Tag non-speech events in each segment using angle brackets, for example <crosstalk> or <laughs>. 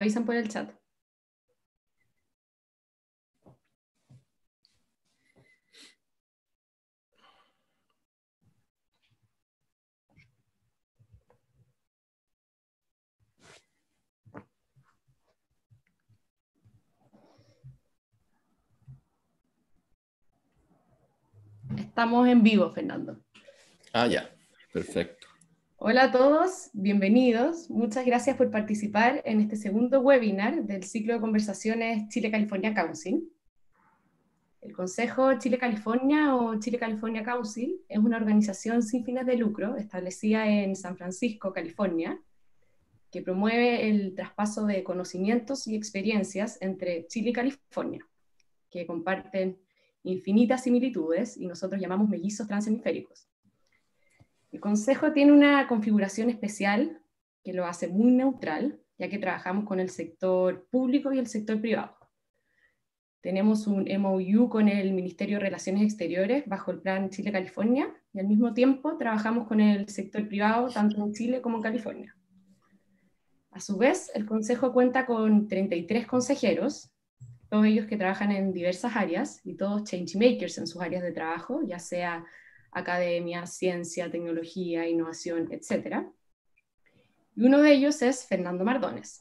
avisan por el chat. Estamos en vivo, Fernando. Ah, ya, perfecto. Hola a todos, bienvenidos. Muchas gracias por participar en este segundo webinar del ciclo de conversaciones Chile-California Council. El Consejo Chile-California o Chile-California Council es una organización sin fines de lucro establecida en San Francisco, California, que promueve el traspaso de conocimientos y experiencias entre Chile y California, que comparten infinitas similitudes y nosotros llamamos mellizos transhemisféricos. El Consejo tiene una configuración especial que lo hace muy neutral, ya que trabajamos con el sector público y el sector privado. Tenemos un MOU con el Ministerio de Relaciones Exteriores bajo el Plan Chile-California y al mismo tiempo trabajamos con el sector privado tanto en Chile como en California. A su vez, el Consejo cuenta con 33 consejeros, todos ellos que trabajan en diversas áreas y todos changemakers en sus áreas de trabajo, ya sea academia, ciencia, tecnología, innovación, etc. Y uno de ellos es Fernando Mardones.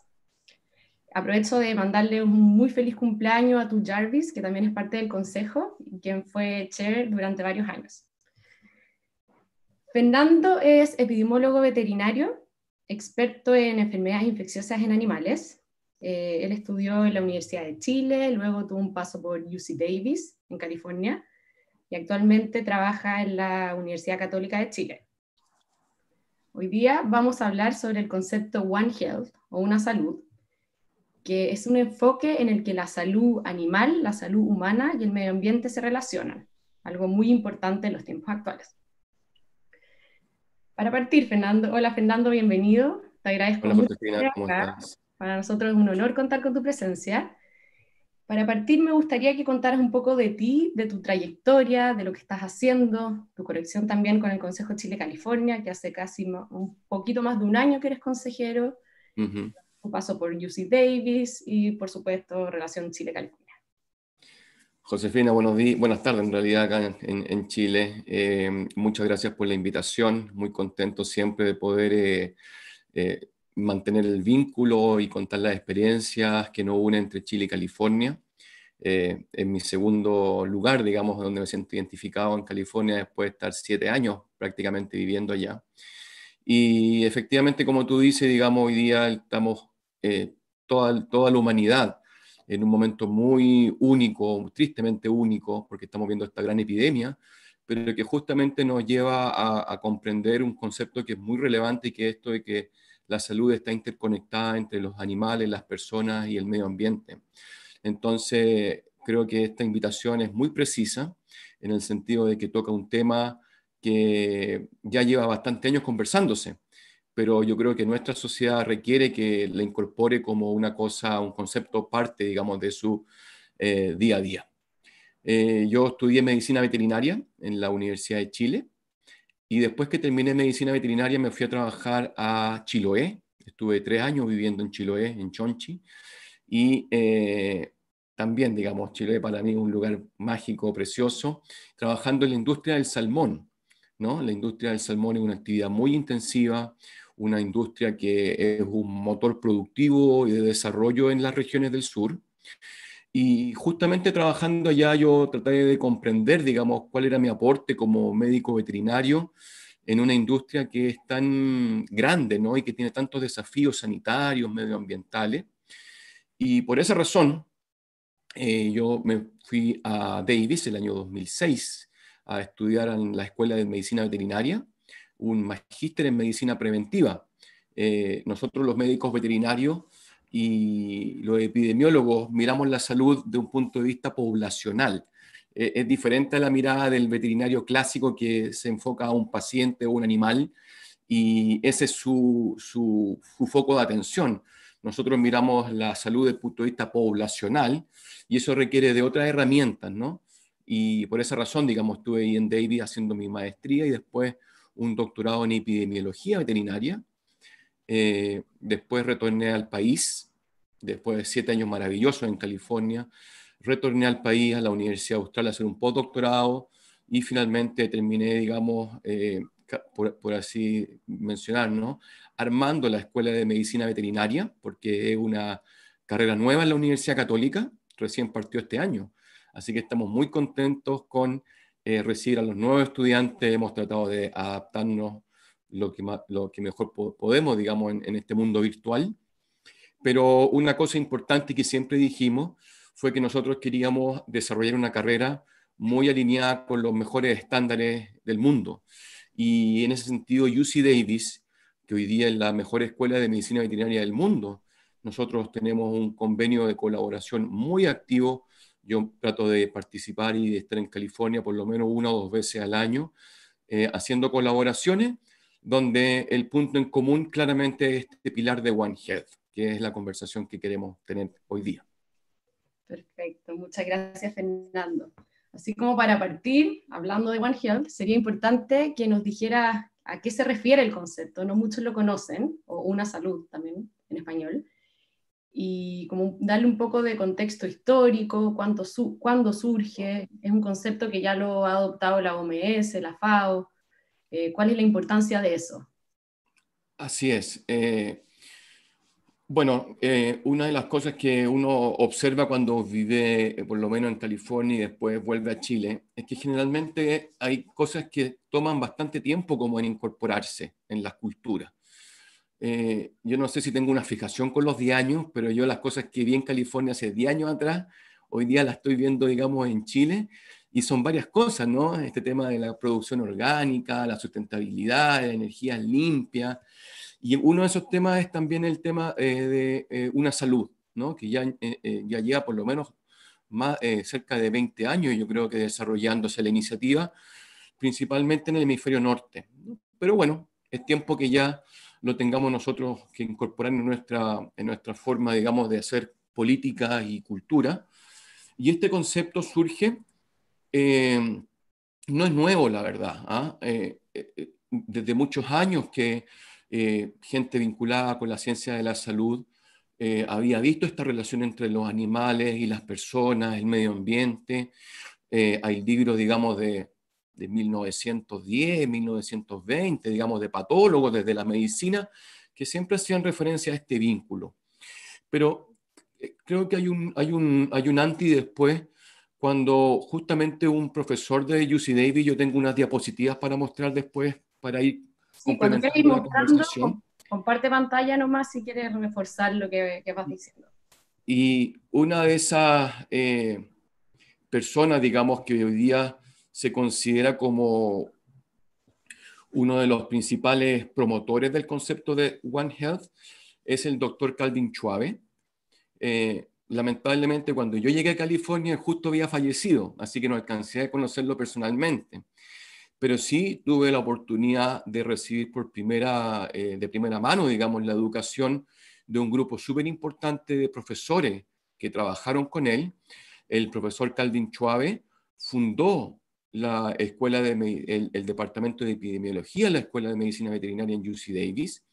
Aprovecho de mandarle un muy feliz cumpleaños a tu Jarvis, que también es parte del consejo, quien fue chair durante varios años. Fernando es epidemiólogo veterinario, experto en enfermedades infecciosas en animales. Eh, él estudió en la Universidad de Chile, luego tuvo un paso por UC Davis, en California, y actualmente trabaja en la Universidad Católica de Chile. Hoy día vamos a hablar sobre el concepto One Health o una salud, que es un enfoque en el que la salud animal, la salud humana y el medio ambiente se relacionan, algo muy importante en los tiempos actuales. Para partir, Fernando, hola Fernando, bienvenido. Te agradezco mucho. Cristina, ¿cómo Para nosotros es un honor contar con tu presencia. Para partir, me gustaría que contaras un poco de ti, de tu trayectoria, de lo que estás haciendo, tu conexión también con el Consejo Chile-California, que hace casi un poquito más de un año que eres consejero, paso por UC Davis y, por supuesto, Relación Chile-California. Josefina, buenos días, buenas tardes en realidad acá en, Chile. Eh, muchas gracias por la invitación, muy contento siempre de poder eh, eh, mantener el vínculo y contar las experiencias que nos unen entre Chile y California. Eh, en mi segundo lugar, digamos, donde me siento identificado en California después de estar siete años prácticamente viviendo allá. Y efectivamente, como tú dices, digamos, hoy día estamos eh, toda, toda la humanidad en un momento muy único, tristemente único, porque estamos viendo esta gran epidemia, pero que justamente nos lleva a, a comprender un concepto que es muy relevante y que esto de que la salud está interconectada entre los animales, las personas y el medio ambiente. Entonces, creo que esta invitación es muy precisa en el sentido de que toca un tema que ya lleva bastante años conversándose, pero yo creo que nuestra sociedad requiere que le incorpore como una cosa, un concepto parte, digamos, de su eh, día a día. Eh, yo estudié medicina veterinaria en la Universidad de Chile y después que terminé medicina veterinaria me fui a trabajar a Chiloé. Estuve tres años viviendo en Chiloé, en Chonchi. Y eh, también, digamos, Chiloé para mí es un lugar mágico, precioso, trabajando en la industria del salmón. ¿no? La industria del salmón es una actividad muy intensiva, una industria que es un motor productivo y de desarrollo en las regiones del sur. Y justamente trabajando allá yo traté de comprender, digamos, cuál era mi aporte como médico veterinario en una industria que es tan grande, ¿no? Y que tiene tantos desafíos sanitarios, medioambientales. Y por esa razón, eh, yo me fui a Davis el año 2006 a estudiar en la Escuela de Medicina Veterinaria, un magíster en medicina preventiva. Eh, nosotros los médicos veterinarios y los epidemiólogos miramos la salud de un punto de vista poblacional. Eh, es diferente a la mirada del veterinario clásico que se enfoca a un paciente o un animal y ese es su, su, foco de atención. Nosotros miramos la salud desde el punto de vista poblacional y eso requiere de otras herramientas, ¿no? Y por esa razón, digamos, estuve ahí en Davis haciendo mi maestría y después un doctorado en epidemiología veterinaria, eh, después retorné al país, después de siete años maravillosos en California. Retorné al país, a la Universidad Austral, a hacer un postdoctorado y finalmente terminé, digamos, eh, por, así mencionar, armando la Escuela de Medicina Veterinaria, porque es una carrera nueva en la Universidad Católica, recién partió este año. Así que estamos muy contentos con eh, recibir a los nuevos estudiantes, hemos tratado de adaptarnos lo que, lo que mejor podemos, digamos, en, este mundo virtual. Pero una cosa importante que siempre dijimos fue que nosotros queríamos desarrollar una carrera muy alineada con los mejores estándares del mundo. Y en ese sentido, UC Davis, que hoy día es la mejor escuela de medicina veterinaria del mundo, nosotros tenemos un convenio de colaboración muy activo. Yo trato de participar y de estar en California por lo menos una o dos veces al año, eh, haciendo colaboraciones donde el punto en común claramente es este pilar de One Health, que es la conversación que queremos tener hoy día. Perfecto, muchas gracias Fernando. Así como para partir, hablando de One Health, sería importante que nos dijera a qué se refiere el concepto. No muchos lo conocen, o una salud también en español. Y como darle un poco de contexto histórico, cuándo surge. Es un concepto que ya lo ha adoptado la OMS, la FAO, eh, ¿Cuál es la importancia de eso? Así es. Eh, bueno, eh, una de las cosas que uno observa cuando vive, por lo menos en California y después vuelve a Chile, es que generalmente hay cosas que toman bastante tiempo como en incorporarse en las culturas. yo no sé si tengo una fijación con los 10 años, pero yo las cosas que vi en California hace 10 años atrás, hoy día las estoy viendo, digamos, en Chile y son varias cosas, ¿no? Este tema de la producción orgánica, la sustentabilidad, la energía limpia. Y uno de esos temas es también el tema eh, de eh, una salud, ¿no? Que ya, eh, ya lleva por lo menos más, cerca de 20 años, yo creo que desarrollándose la iniciativa, principalmente en el hemisferio norte. Pero bueno, es tiempo que ya lo tengamos nosotros que incorporar en nuestra, en nuestra forma, digamos, de hacer política y cultura. Y este concepto surge eh, no es nuevo, la verdad. ¿ah? Eh, eh, desde muchos años que gente vinculada con la ciencia de la salud había visto esta relación entre los animales y las personas, el medio ambiente. hay libros, digamos, de, de 1910, 1920, digamos, de patólogos desde la medicina, que siempre hacían referencia a este vínculo. Pero creo que hay un, hay un, hay un antes y después cuando justamente un profesor de UC Davis, yo tengo unas diapositivas para mostrar después, para ir sí, complementando la conversación. Comparte pantalla nomás si quieres reforzar lo que, vas diciendo. Y una de esas eh, personas, digamos, que hoy día se considera como uno de los principales promotores del concepto de One Health, es el doctor Calvin Chuave. Eh, lamentablemente cuando yo llegué a California justo había fallecido, así que no alcancé a conocerlo personalmente. Pero sí tuve la oportunidad de recibir por primera, eh, de primera mano, digamos, la educación de un grupo súper importante de profesores que trabajaron con él. El profesor Calvin Chuave fundó la escuela de, el, departamento de epidemiología, la escuela de medicina veterinaria en UC Davis.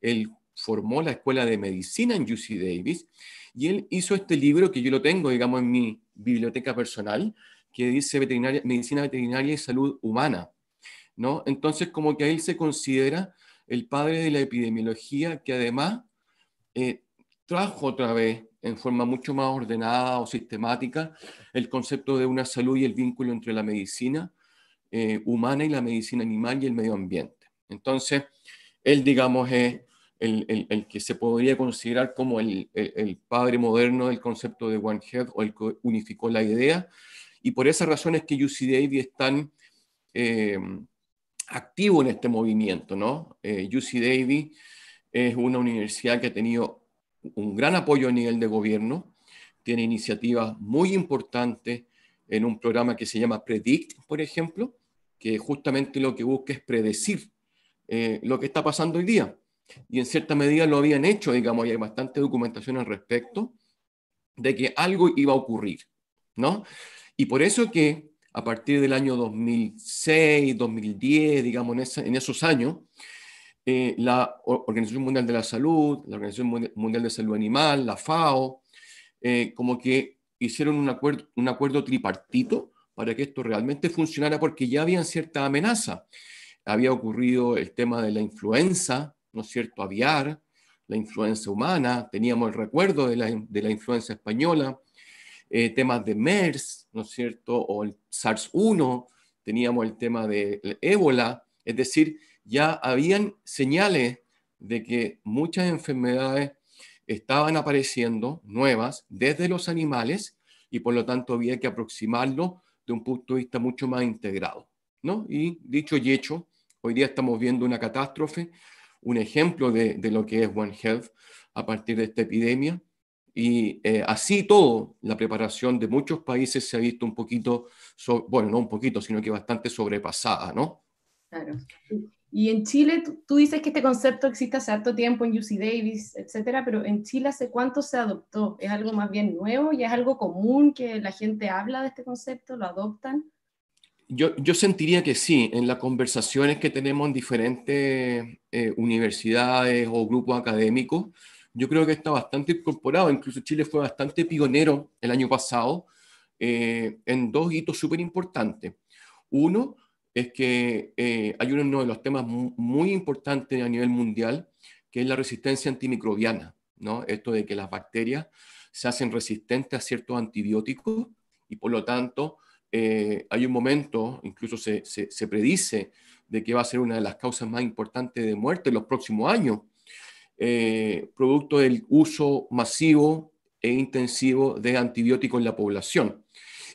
Él formó la escuela de medicina en UC Davis y él hizo este libro que yo lo tengo, digamos, en mi biblioteca personal, que dice veterinaria, Medicina Veterinaria y Salud Humana. ¿no? Entonces, como que a él se considera el padre de la epidemiología, que además eh, trajo otra vez en forma mucho más ordenada o sistemática el concepto de una salud y el vínculo entre la medicina eh, humana y la medicina animal y el medio ambiente. Entonces, él, digamos, es el, que se podría considerar como el, padre moderno del concepto de One Head o el que unificó la idea. Y por esas razones que UC Davis es tan eh, activo en este movimiento. ¿no? Eh, UC Davis es una universidad que ha tenido un gran apoyo a nivel de gobierno, tiene iniciativas muy importantes en un programa que se llama Predict, por ejemplo, que justamente lo que busca es predecir eh, lo que está pasando hoy día y en cierta medida lo habían hecho, digamos, y hay bastante documentación al respecto, de que algo iba a ocurrir, ¿no? Y por eso que a partir del año 2006, 2010, digamos, en, esos años, eh, la Organización Mundial de la Salud, la Organización Mundial de Salud Animal, la FAO, eh, como que hicieron un acuerdo, un acuerdo tripartito para que esto realmente funcionara, porque ya había cierta amenaza. Había ocurrido el tema de la influenza, ¿no cierto?, aviar, la influencia humana, teníamos el recuerdo de la, de influencia española, eh, temas de MERS, ¿no es cierto?, o el SARS-1, teníamos el tema del de ébola, es decir, ya habían señales de que muchas enfermedades estaban apareciendo nuevas desde los animales y por lo tanto había que aproximarlo de un punto de vista mucho más integrado. ¿no? Y dicho y hecho, hoy día estamos viendo una catástrofe un ejemplo de, lo que es One Health a partir de esta epidemia. Y eh, así todo, la preparación de muchos países se ha visto un poquito, bueno, no un poquito, sino que bastante sobrepasada, ¿no? Claro. Y en Chile, tú, dices que este concepto existe hace harto tiempo en UC Davis, etcétera, pero en Chile, ¿hace cuánto se adoptó? ¿Es algo más bien nuevo y es algo común que la gente habla de este concepto? ¿Lo adoptan? yo, sentiría que sí, en las conversaciones que tenemos en diferentes eh, universidades o grupos académicos, yo creo que está bastante incorporado, incluso Chile fue bastante pionero el año pasado eh, en dos hitos súper importantes. Uno es que eh, hay uno de los temas muy, importantes a nivel mundial, que es la resistencia antimicrobiana, ¿no? Esto de que las bacterias se hacen resistentes a ciertos antibióticos y por lo tanto eh, hay un momento, incluso se, predice de que va a ser una de las causas más importantes de muerte en los próximos años, eh, producto del uso masivo e intensivo de antibióticos en la población.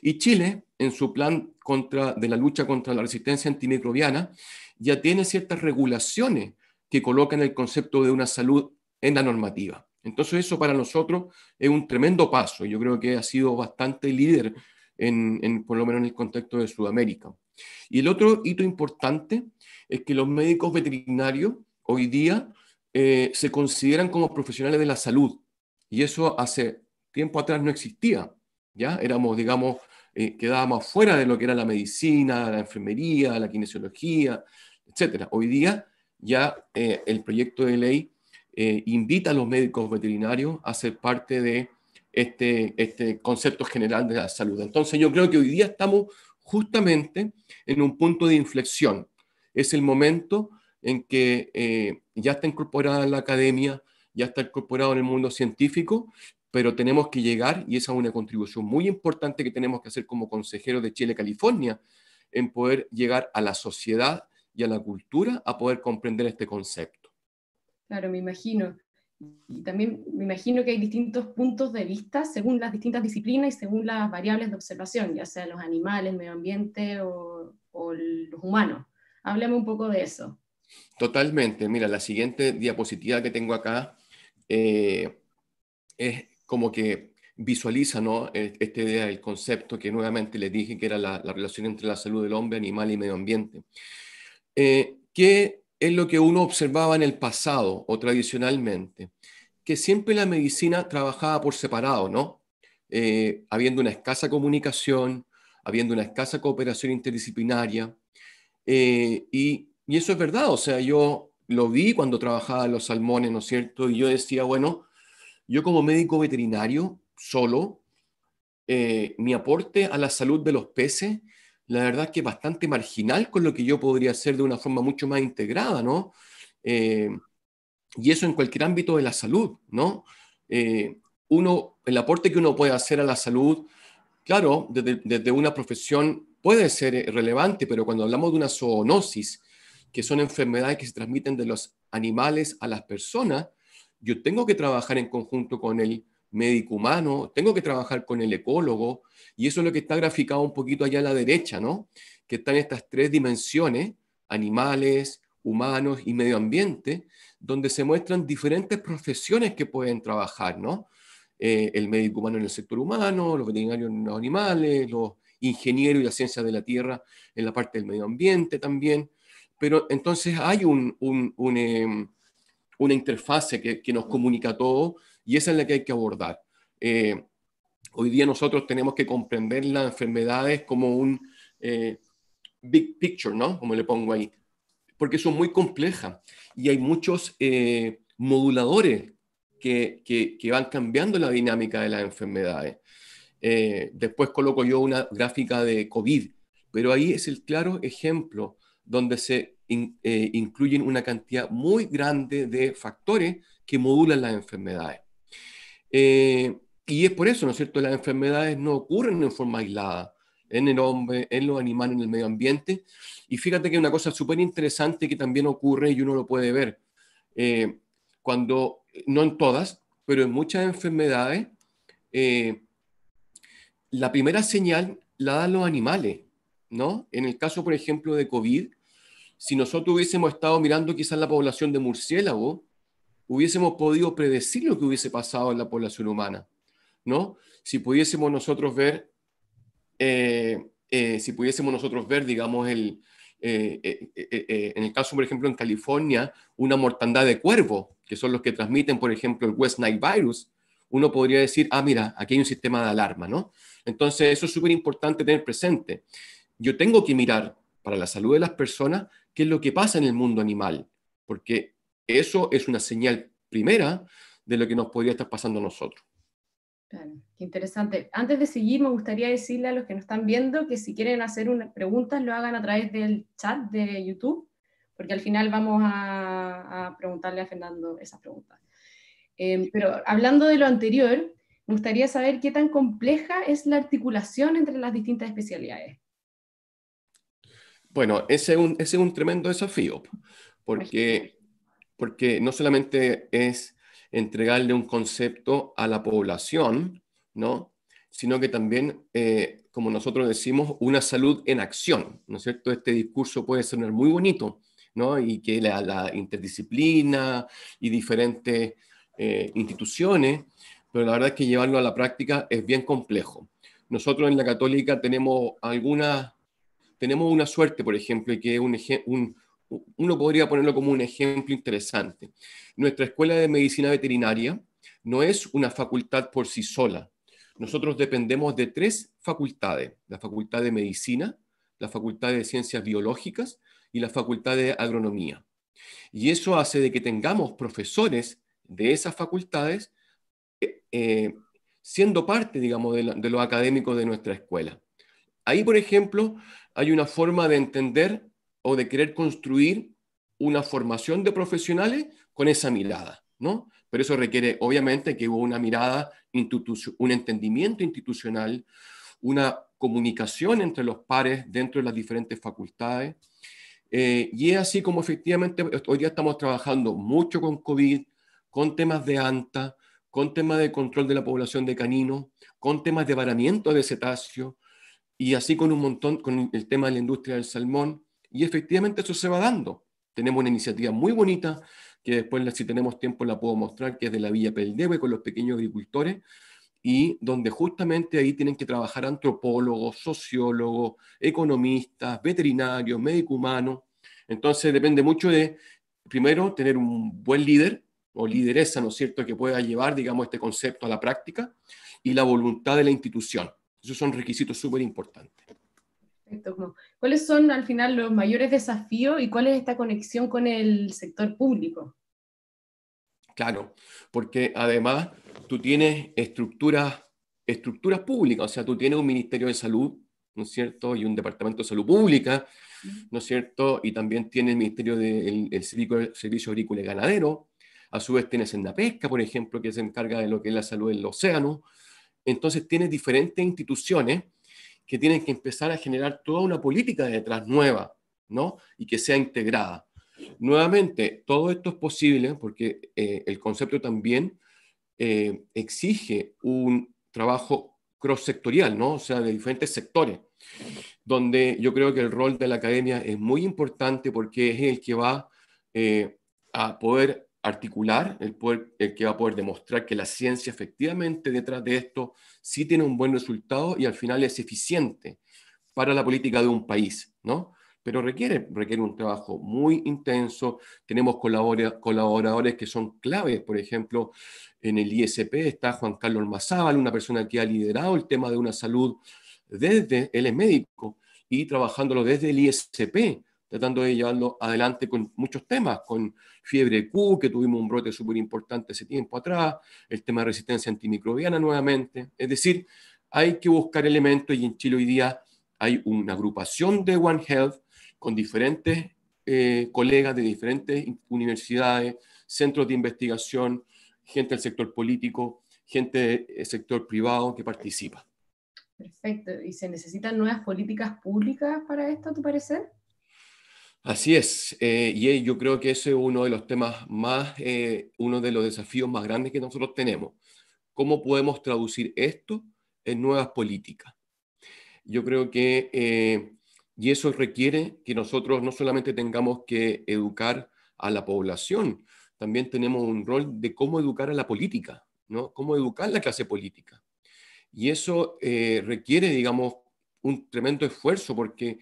Y Chile, en su plan contra, de la lucha contra la resistencia antimicrobiana, ya tiene ciertas regulaciones que colocan el concepto de una salud en la normativa. Entonces eso para nosotros es un tremendo paso. Yo creo que ha sido bastante líder por lo menos en el contexto de Sudamérica. Y el otro hito importante es que los médicos veterinarios hoy día eh, se consideran como profesionales de la salud y eso hace tiempo atrás no existía, ¿ya? Éramos, digamos, eh, quedábamos fuera de lo que era la medicina, la enfermería, la kinesiología, etc. Hoy día ya eh, el proyecto de ley invita a los médicos veterinarios a ser parte de este, este concepto general de la salud. Entonces yo creo que hoy día estamos justamente en un punto de inflexión. Es el momento en que eh, ya está incorporada en la academia, ya está incorporado en el mundo científico, pero tenemos que llegar, y esa es una contribución muy importante que tenemos que hacer como consejero de Chile, California, en poder llegar a la sociedad y a la cultura a poder comprender este concepto. Claro, me imagino. Y también me imagino que hay distintos puntos de vista según las distintas disciplinas y según las variables de observación, ya sea los animales, medio ambiente o, los humanos. Háblame un poco de eso. Totalmente. Mira, la siguiente diapositiva que tengo acá eh, es como que visualiza ¿no? este idea, el concepto que nuevamente les dije que era la, relación entre la salud del hombre, animal y medio ambiente. Eh, ¿Qué es lo que uno observaba en el pasado o tradicionalmente, que siempre la medicina trabajaba por separado, ¿no? Eh, habiendo una escasa comunicación, habiendo una escasa cooperación interdisciplinaria. Eh, y, eso es verdad, o sea, yo lo vi cuando trabajaba los salmones, ¿no es cierto? Y yo decía, bueno, yo como médico veterinario, solo, eh, mi aporte a la salud de los peces la verdad que es bastante marginal con lo que yo podría hacer de una forma mucho más integrada, ¿no? Eh, y eso en cualquier ámbito de la salud, ¿no? Eh, uno, el aporte que uno puede hacer a la salud, claro, desde, una profesión puede ser relevante, pero cuando hablamos de una zoonosis, que son enfermedades que se transmiten de los animales a las personas, yo tengo que trabajar en conjunto con el médico humano, tengo que trabajar con el ecólogo, y eso es lo que está graficado un poquito allá a la derecha, ¿no? Que están estas tres dimensiones, animales, humanos y medio ambiente, donde se muestran diferentes profesiones que pueden trabajar, ¿no? Eh, el médico humano en el sector humano, los veterinarios en los animales, los ingenieros y la ciencia de la tierra en la parte del medio ambiente también. Pero entonces hay un, em, una interfase que, que nos comunica todo y esa es la que hay que abordar. Eh, hoy día nosotros tenemos que comprender las enfermedades como un eh, big picture, ¿no? Como le pongo ahí, porque son muy complejas y hay muchos eh, moduladores que, van cambiando la dinámica de las enfermedades. después coloco yo una gráfica de COVID, pero ahí es el claro ejemplo donde se incluyen una cantidad muy grande de factores que modulan las enfermedades. Eh, y es por eso, ¿no es cierto? Las enfermedades no ocurren en forma aislada en el hombre, en los animales, en el medio ambiente. Y fíjate que una cosa súper interesante que también ocurre y uno lo puede ver, eh, cuando, no en todas, pero en muchas enfermedades, eh, la primera señal la dan los animales, ¿no? En el caso, por ejemplo, de COVID, si nosotros hubiésemos estado mirando quizás la población de murciélagos, hubiésemos podido predecir lo que hubiese pasado en la población humana, ¿no? Si pudiésemos nosotros ver, eh, eh, si pudiésemos nosotros ver, digamos, el, eh, en el caso, por ejemplo, en California, una mortandad de cuervos, que son los que transmiten, por ejemplo, el West Nile virus, uno podría decir, ah, mira, aquí hay un sistema de alarma, ¿no? Entonces, eso es súper importante tener presente. Yo tengo que mirar para la salud de las personas qué es lo que pasa en el mundo animal, porque eso es una señal primera de lo que nos podría estar pasando a nosotros. Claro, qué interesante. Antes de seguir, me gustaría decirle a los que nos están viendo que si quieren hacer unas preguntas, lo hagan a través del chat de YouTube, porque al final vamos a, preguntarle a Fernando esas preguntas. Em, pero hablando de lo anterior, me gustaría saber qué tan compleja es la articulación entre las distintas especialidades. Bueno, es un, ese es un tremendo desafío, porque porque no solamente es entregarle un concepto a la población, ¿no? sino que también, eh, como nosotros decimos, una salud en acción, ¿no es cierto? Este discurso puede sonar muy bonito, Y que la, interdisciplina y diferentes eh, instituciones, pero la verdad es que llevarlo a la práctica es bien complejo. Nosotros en la católica tenemos alguna, tenemos una suerte, por ejemplo, y que es un, un, uno podría ponerlo como un ejemplo interesante. Nuestra Escuela de Medicina Veterinaria no es una facultad por sí sola. Nosotros dependemos de tres facultades, la Facultad de Medicina, la Facultad de Ciencias Biológicas y la Facultad de Agronomía. Y eso hace de que tengamos profesores de esas facultades eh, siendo parte, digamos, de, de los académicos de nuestra escuela. Ahí, por ejemplo, hay una forma de entender o de querer construir una formación de profesionales con esa mirada, ¿no? Pero eso requiere, obviamente, que hubo una mirada, un entendimiento institucional, una comunicación entre los pares dentro de las diferentes facultades. Eh, y es así como efectivamente hoy día estamos trabajando mucho con COVID, con temas de ANTA, con temas de control de la población de caninos, con temas de varamiento de cetáceos, y así con un montón, con el tema de la industria del salmón. Y efectivamente eso se va dando. Tenemos una iniciativa muy bonita, que después, si tenemos tiempo, la puedo mostrar, que es de la Villa Peldeve con los pequeños agricultores, y donde justamente ahí tienen que trabajar antropólogos, sociólogos, economistas, veterinarios, médicos humanos. Entonces depende mucho de, primero, tener un buen líder o lideresa, ¿no es cierto?, que pueda llevar, digamos, este concepto a la práctica y la voluntad de la institución. Esos son requisitos súper importantes. ¿Cuáles son al final los mayores desafíos y cuál es esta conexión con el sector público? Claro, porque además tú tienes estructuras, estructuras públicas, o sea, tú tienes un Ministerio de Salud, ¿no es cierto? Y un Departamento de Salud Pública, ¿no es cierto? Y también tienes el Ministerio del Servicio Agrícola y Ganadero, a su vez tienes en la pesca, por ejemplo, que se encarga de lo que es la salud del océano. Entonces tienes diferentes instituciones que tienen que empezar a generar toda una política detrás nueva, ¿no? Y que sea integrada. Nuevamente, todo esto es posible porque eh, el concepto también eh, exige un trabajo cross-sectorial, ¿no? O sea, de diferentes sectores, donde yo creo que el rol de la academia es muy importante porque es el que va eh, a poder articular, el, que va a poder demostrar que la ciencia efectivamente detrás de esto sí tiene un buen resultado y al final es eficiente para la política de un país, ¿no? Pero requiere, requiere un trabajo muy intenso. Tenemos colaboradores que son claves, por ejemplo, en el ISP está Juan Carlos Mazábal, una persona que ha liderado el tema de una salud desde, él es médico, y trabajándolo desde el ISP, tratando de llevarlo adelante con muchos temas, con fiebre Q, que tuvimos un brote súper importante ese tiempo atrás, el tema de resistencia antimicrobiana nuevamente. Es decir, hay que buscar elementos y en Chile hoy día hay una agrupación de One Health con diferentes eh, colegas de diferentes universidades, centros de investigación, gente del sector político, gente del sector privado que participa. Perfecto. ¿Y se necesitan nuevas políticas públicas para esto, a tu parecer? Así es, eh, y yo creo que ese es uno de los temas más, eh, uno de los desafíos más grandes que nosotros tenemos. ¿Cómo podemos traducir esto en nuevas políticas? Yo creo que, eh, y eso requiere que nosotros no solamente tengamos que educar a la población, también tenemos un rol de cómo educar a la política, ¿no? Cómo educar a la clase política. Y eso requiere, digamos, un tremendo esfuerzo porque,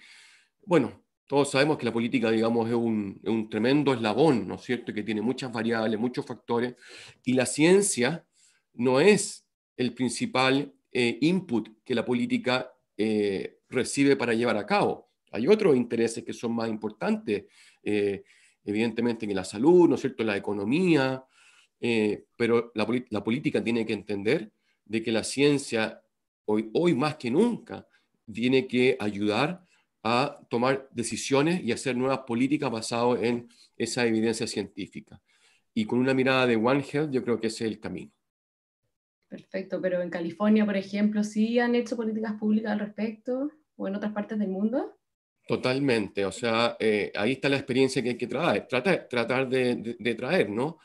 bueno, todos sabemos que la política, digamos, es un, tremendo eslabón, ¿no es cierto?, que tiene muchas variables, muchos factores, y la ciencia no es el principal eh, input que la política eh, recibe para llevar a cabo. Hay otros intereses que son más importantes, eh, evidentemente que la salud, ¿no es cierto?, la economía, pero la, política tiene que entender de que la ciencia hoy, hoy más que nunca tiene que ayudar a tomar decisiones y hacer nuevas políticas basadas en esa evidencia científica. Y con una mirada de One Health, yo creo que ese es el camino. Perfecto, pero en California, por ejemplo, ¿sí han hecho políticas públicas al respecto o en otras partes del mundo? Totalmente, o sea, eh, ahí está la experiencia que hay que traer, tratar, tratar de, de, traer, ¿no?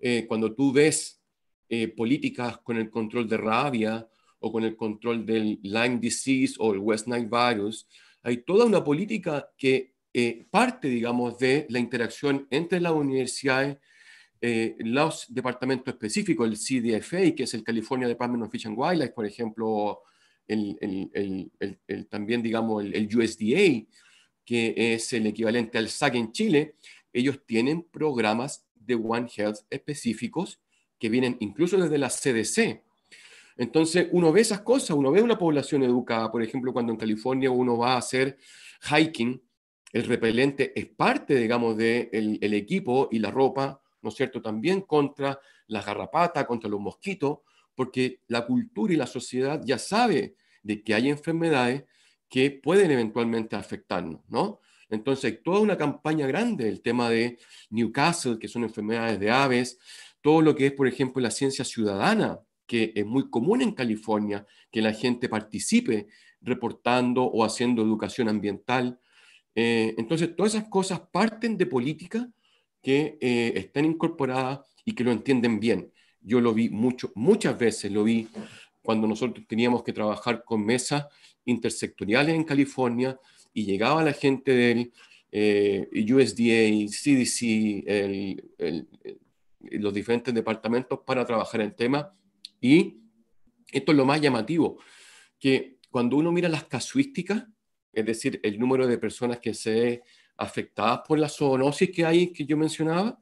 Eh, cuando tú ves eh, políticas con el control de rabia o con el control del Lyme disease o el West Nile virus, hay toda una política que eh, parte, digamos, de la interacción entre las universidades, eh, los departamentos específicos, el CDFA, que es el California Department of Fish and Wildlife, por ejemplo, el, también, digamos, el, USDA, que es el equivalente al SAC en Chile, ellos tienen programas de One Health específicos que vienen incluso desde la CDC, entonces, uno ve esas cosas, uno ve una población educada, por ejemplo, cuando en California uno va a hacer hiking, el repelente es parte, digamos, del de el, equipo y la ropa, ¿no es cierto? También contra las garrapatas, contra los mosquitos, porque la cultura y la sociedad ya sabe de que hay enfermedades que pueden eventualmente afectarnos, ¿no? Entonces, hay toda una campaña grande, el tema de Newcastle, que son enfermedades de aves, todo lo que es, por ejemplo, la ciencia ciudadana, que es muy común en California que la gente participe reportando o haciendo educación ambiental. Eh, entonces, todas esas cosas parten de políticas que eh, están incorporadas y que lo entienden bien. Yo lo vi mucho, muchas veces lo vi cuando nosotros teníamos que trabajar con mesas intersectoriales en California y llegaba la gente del eh, USDA, CDC, los diferentes departamentos para trabajar el tema y esto es lo más llamativo, que cuando uno mira las casuísticas, es decir, el número de personas que se afectadas por la zoonosis que hay, que yo mencionaba,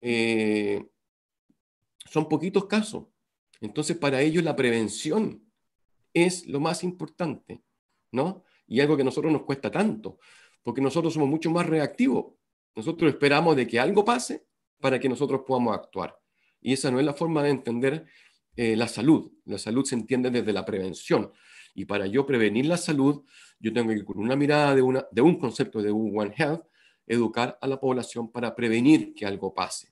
eh, son poquitos casos. Entonces, para ellos la prevención es lo más importante, ¿no? Y algo que a nosotros nos cuesta tanto, porque nosotros somos mucho más reactivos. Nosotros esperamos de que algo pase para que nosotros podamos actuar. Y esa no es la forma de entender eh, la salud. La salud se entiende desde la prevención. Y para yo prevenir la salud, yo tengo que, con una mirada de, un concepto de One Health, educar a la población para prevenir que algo pase.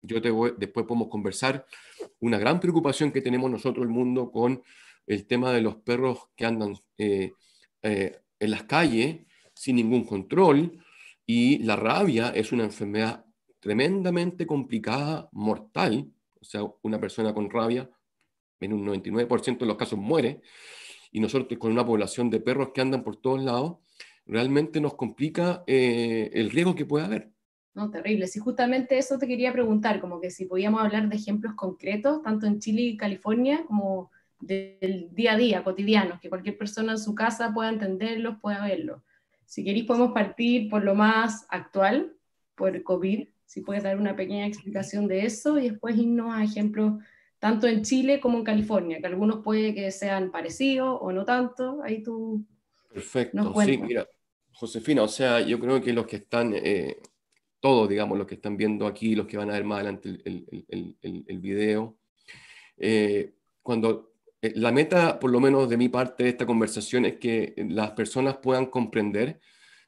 Yo después podemos conversar una gran preocupación que tenemos nosotros el mundo con el tema de los perros que andan eh, eh, en las calles sin ningún control y la rabia es una enfermedad tremendamente complicada, mortal. O sea, una persona con rabia en un 99% de los casos muere, y nosotros con una población de perros que andan por todos lados, realmente nos complica eh, el riesgo que puede haber. No, terrible. Sí, justamente eso te quería preguntar, como que si podíamos hablar de ejemplos concretos, tanto en Chile y California, como del día a día, cotidiano, que cualquier persona en su casa pueda entenderlos, pueda verlos. Si queréis, podemos partir por lo más actual, por COVID, si puedes dar una pequeña explicación de eso y después irnos a ejemplos tanto en Chile como en California, que algunos puede que sean parecidos o no tanto, ahí tú... Perfecto, sí, mira, Josefina, o sea, yo creo que los que están, eh, todos, digamos, los que están viendo aquí, los que van a ver más adelante el, el, video, eh, cuando eh, la meta, por lo menos de mi parte de esta conversación, es que las personas puedan comprender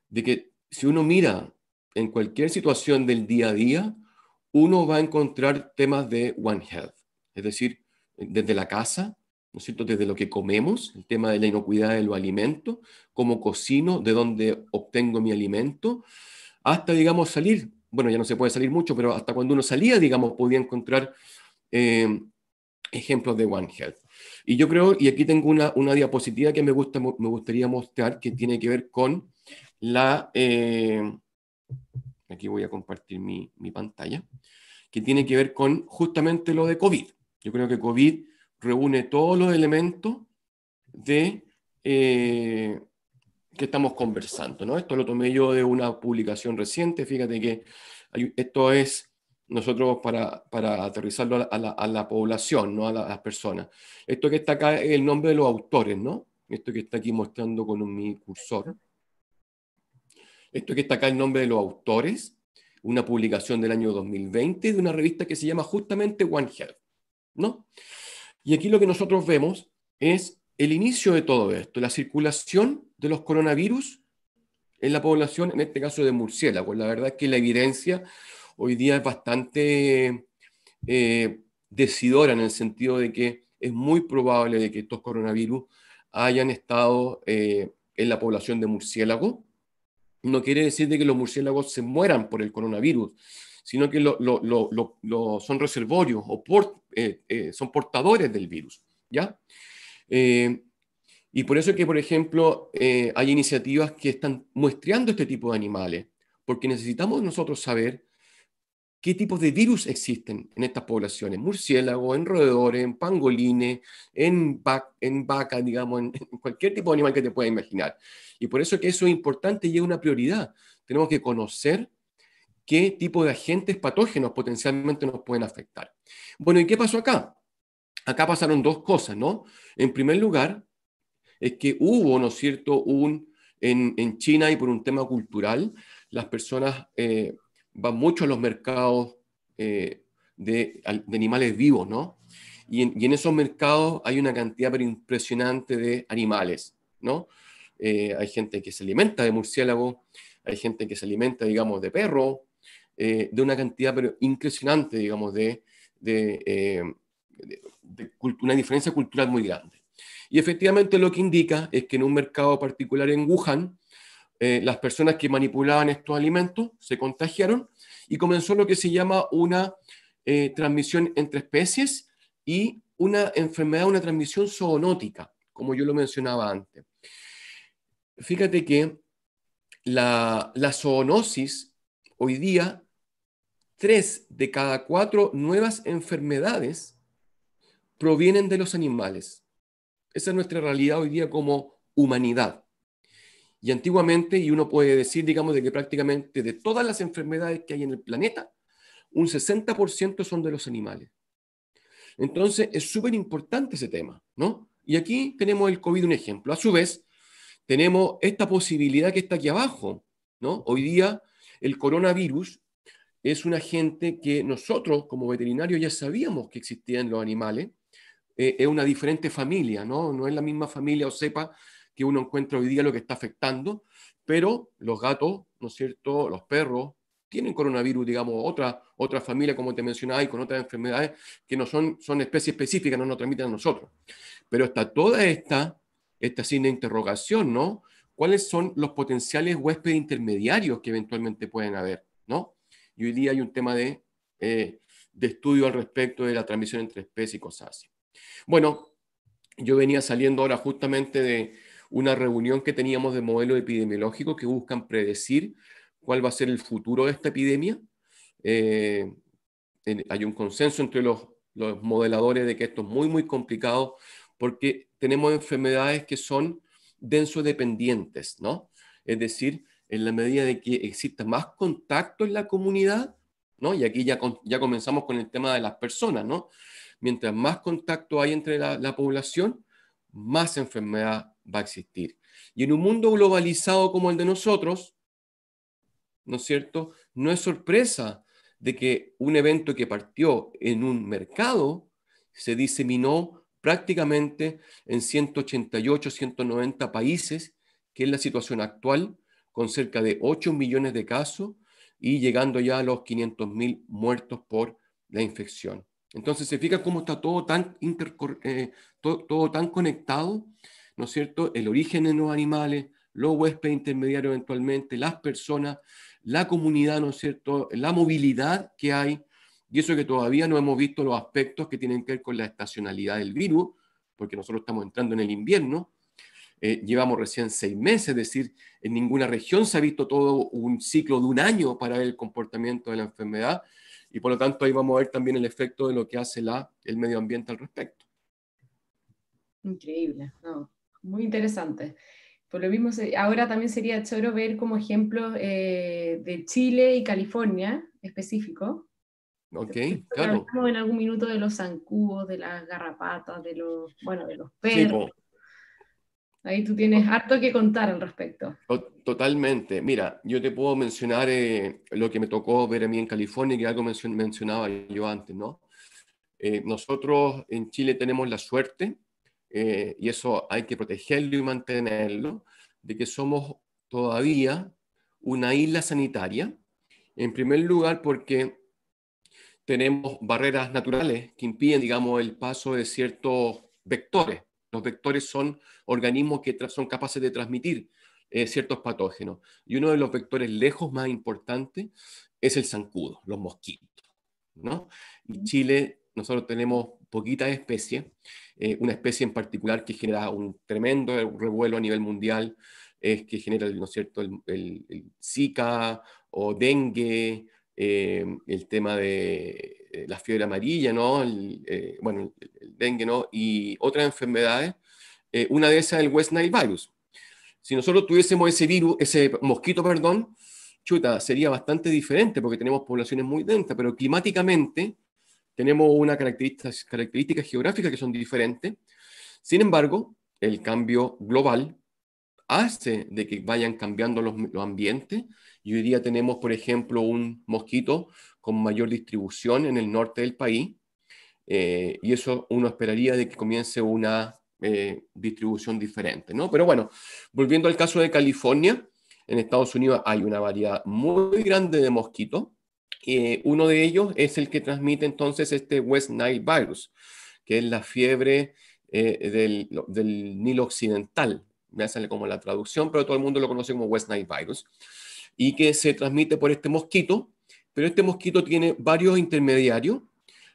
de que si uno mira en cualquier situación del día a día, uno va a encontrar temas de One Health es decir, desde la casa, ¿no cierto? Desde lo que comemos, el tema de la inocuidad de los alimentos, cómo cocino, de dónde obtengo mi alimento, hasta, digamos, salir. Bueno, ya no se puede salir mucho, pero hasta cuando uno salía, digamos, podía encontrar eh, ejemplos de One Health. Y yo creo, y aquí tengo una, diapositiva que me, gusta, me gustaría mostrar, que tiene que ver con la... Eh, aquí voy a compartir mi, mi pantalla, que tiene que ver con justamente lo de COVID. Yo creo que COVID reúne todos los elementos de eh, que estamos conversando. ¿no? Esto lo tomé yo de una publicación reciente. Fíjate que esto es nosotros para, aterrizarlo a la, población, ¿no? a, las personas. Esto que está acá es el nombre de los autores, ¿no? Esto que está aquí mostrando con mi cursor. Esto que está acá es el nombre de los autores, una publicación del año 2020 de una revista que se llama justamente One Health. ¿no? Y aquí lo que nosotros vemos es el inicio de todo esto, la circulación de los coronavirus en la población, en este caso de murciélagos. La verdad es que la evidencia hoy día es bastante eh, decidora en el sentido de que es muy probable de que estos coronavirus hayan estado eh, en la población de murciélago. No quiere decir que los murciélagos se mueran por el coronavirus, sino que son reservorios o, puertos eh, eh, son portadores del virus, ¿ya? Eh, y por eso que, por ejemplo, hay iniciativas que están muestreando este tipo de animales, porque necesitamos nosotros saber qué tipos de virus existen en estas poblaciones, murciélagos, en roedores, en pangolines, en, vacas, en vaca digamos, en, en, cualquier tipo de animal que te puedas imaginar. Y por eso que eso es importante y es una prioridad. Tenemos que conocer qué tipo de agentes patógenos potencialmente nos pueden afectar. Bueno, ¿y qué pasó acá? Acá pasaron dos cosas, ¿no? En primer lugar, es que hubo, ¿no es cierto?, un, en, en China y por un tema cultural, las personas eh, van mucho a los mercados eh, de, animales vivos, ¿no? Y en, esos mercados hay una cantidad impresionante de animales, ¿no? Eh, hay gente que se alimenta de murciélago, hay gente que se alimenta, digamos, de perro, eh, de una cantidad pero impresionante, digamos, de, eh, una diferencia cultural muy grande. Y efectivamente lo que indica es que en un mercado particular en Wuhan, eh, las personas que manipulaban estos alimentos se contagiaron y comenzó lo que se llama una transmisión entre especies y una enfermedad, una transmisión zoonótica, como yo lo mencionaba antes. Fíjate que la zoonosis hoy día tres de cada cuatro nuevas enfermedades provienen de los animales. Esa es nuestra realidad hoy día como humanidad. Y antiguamente, y uno puede decir, digamos, de que prácticamente de todas las enfermedades que hay en el planeta, un 60% son de los animales. Entonces, es súper importante ese tema, ¿no? Y aquí tenemos el COVID un ejemplo. A su vez, tenemos esta posibilidad que está aquí abajo, ¿no? Hoy día, el coronavirus es un gente que nosotros como veterinarios ya sabíamos que existían los animales. Eh, es una diferente familia, ¿no? No es la misma familia o cepa que uno encuentra hoy día lo que está afectando, pero los gatos, ¿no es cierto? Los perros tienen coronavirus, digamos, otra, otra familia, como te mencionaba, y con otras enfermedades que no son, son especies específicas, no nos transmiten a nosotros. Pero está toda esta, esta signa de interrogación, ¿no? ¿Cuáles son los potenciales huéspedes intermediarios que eventualmente pueden haber, ¿no? y hoy día hay un tema eh, de, estudio al respecto de la transmisión entre especies y cosas así. Bueno, yo venía saliendo ahora justamente de una reunión que teníamos de modelo epidemiológico que buscan predecir cuál va a ser el futuro de esta epidemia. Eh, hay un consenso entre los, los modeladores de que esto es muy, muy complicado porque tenemos enfermedades que son densodependientes, dependientes, ¿no? Es decir, en la medida de que exista más contacto en la comunidad, ¿no? Y aquí ya, ya comenzamos con el tema de las personas, ¿no? Mientras más contacto hay entre la, la población, más enfermedad va a existir. Y en un mundo globalizado como el de nosotros, ¿no es cierto? No es sorpresa de que un evento que partió en un mercado se diseminó prácticamente en 188, 190 países, que es la situación actual con cerca de 8 millones de casos y llegando ya a los mil muertos por la infección. Entonces, se fija cómo está todo tan, eh, todo, tan conectado, ¿no es cierto? El origen en los animales, los huéspedes intermediarios eventualmente, las personas, la comunidad, ¿no es cierto? La movilidad que hay, y eso que todavía no hemos visto los aspectos que tienen que ver con la estacionalidad del virus, porque nosotros estamos entrando en el invierno, eh, llevamos recién seis meses, es decir, en ninguna región se ha visto todo un ciclo de un año para el comportamiento de la enfermedad y por lo tanto ahí vamos a ver también el efecto de lo que hace la, el medio ambiente al respecto. Increíble, muy interesante. Por lo mismo, ahora también sería choro ver como ejemplos eh, de Chile y California específico. Ok, claro. en algún minuto de los zancudos, de las garrapatas, de los, bueno, de los perros. Ahí tú tienes harto que contar al respecto. Totalmente. Mira, yo te puedo mencionar eh, lo que me tocó ver a mí en California, que algo mencionaba yo antes, ¿no? Eh, nosotros en Chile tenemos la suerte, eh, y eso hay que protegerlo y mantenerlo, de que somos todavía una isla sanitaria. En primer lugar, porque tenemos barreras naturales que impiden, digamos, el paso de ciertos vectores los vectores son organismos que son capaces de transmitir eh, ciertos patógenos. Y uno de los vectores lejos más importantes es el zancudo, los mosquitos. ¿no? En Chile nosotros tenemos poquitas especies, eh, una especie en particular que genera un tremendo revuelo a nivel mundial, es que genera ¿no cierto? el Zika o dengue eh, el tema de eh, la fiebre amarilla, ¿no? El, eh, bueno, dengue, ¿no? Y otras enfermedades. una de esas es el West Nile virus. Si nosotros tuviésemos ese virus, ese mosquito, perdón, chuta, sería bastante diferente porque tenemos poblaciones muy densas, pero climáticamente tenemos unas características geográficas que son diferentes. Sin embargo, el cambio global hace de que vayan cambiando los, ambientes. Y hoy día tenemos, por ejemplo, un mosquito con mayor distribución en el norte del país. Eh, y eso uno esperaría de que comience una eh, distribución diferente, ¿no? Pero bueno, volviendo al caso de California, en Estados Unidos hay una variedad muy grande de mosquitos. y uno de ellos es el que transmite entonces este West Nile virus, que es la fiebre eh, del, del Nilo Occidental, me hacen como la traducción, pero todo el mundo lo conoce como West Nile virus, y que se transmite por este mosquito, pero este mosquito tiene varios intermediarios,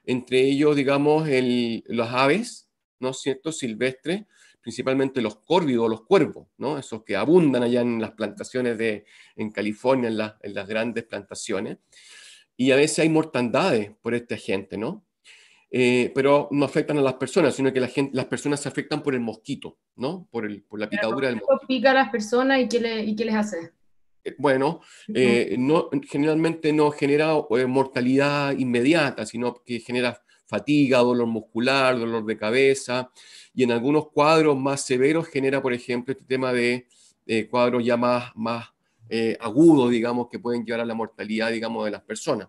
entre ellos, digamos, las aves, ¿no es cierto?, silvestres, principalmente los córvidos, los cuervos, ¿no? Esos que abundan allá en las plantaciones de, en California, en, en las grandes plantaciones. Y a veces hay mortandades por este agente, ¿no? Eh, pero no afectan a las personas, sino que las personas se afectan por el mosquito, ¿no? Por, la picadura del mosquito. pica a las personas y qué, les hace? Eh, bueno, eh, no, generalmente no genera mortalidad inmediata, sino que genera fatiga, dolor muscular, dolor de cabeza, y en algunos cuadros más severos genera, por ejemplo, este tema de cuadros ya más, agudos, digamos, que pueden llevar a la mortalidad, digamos, de las personas.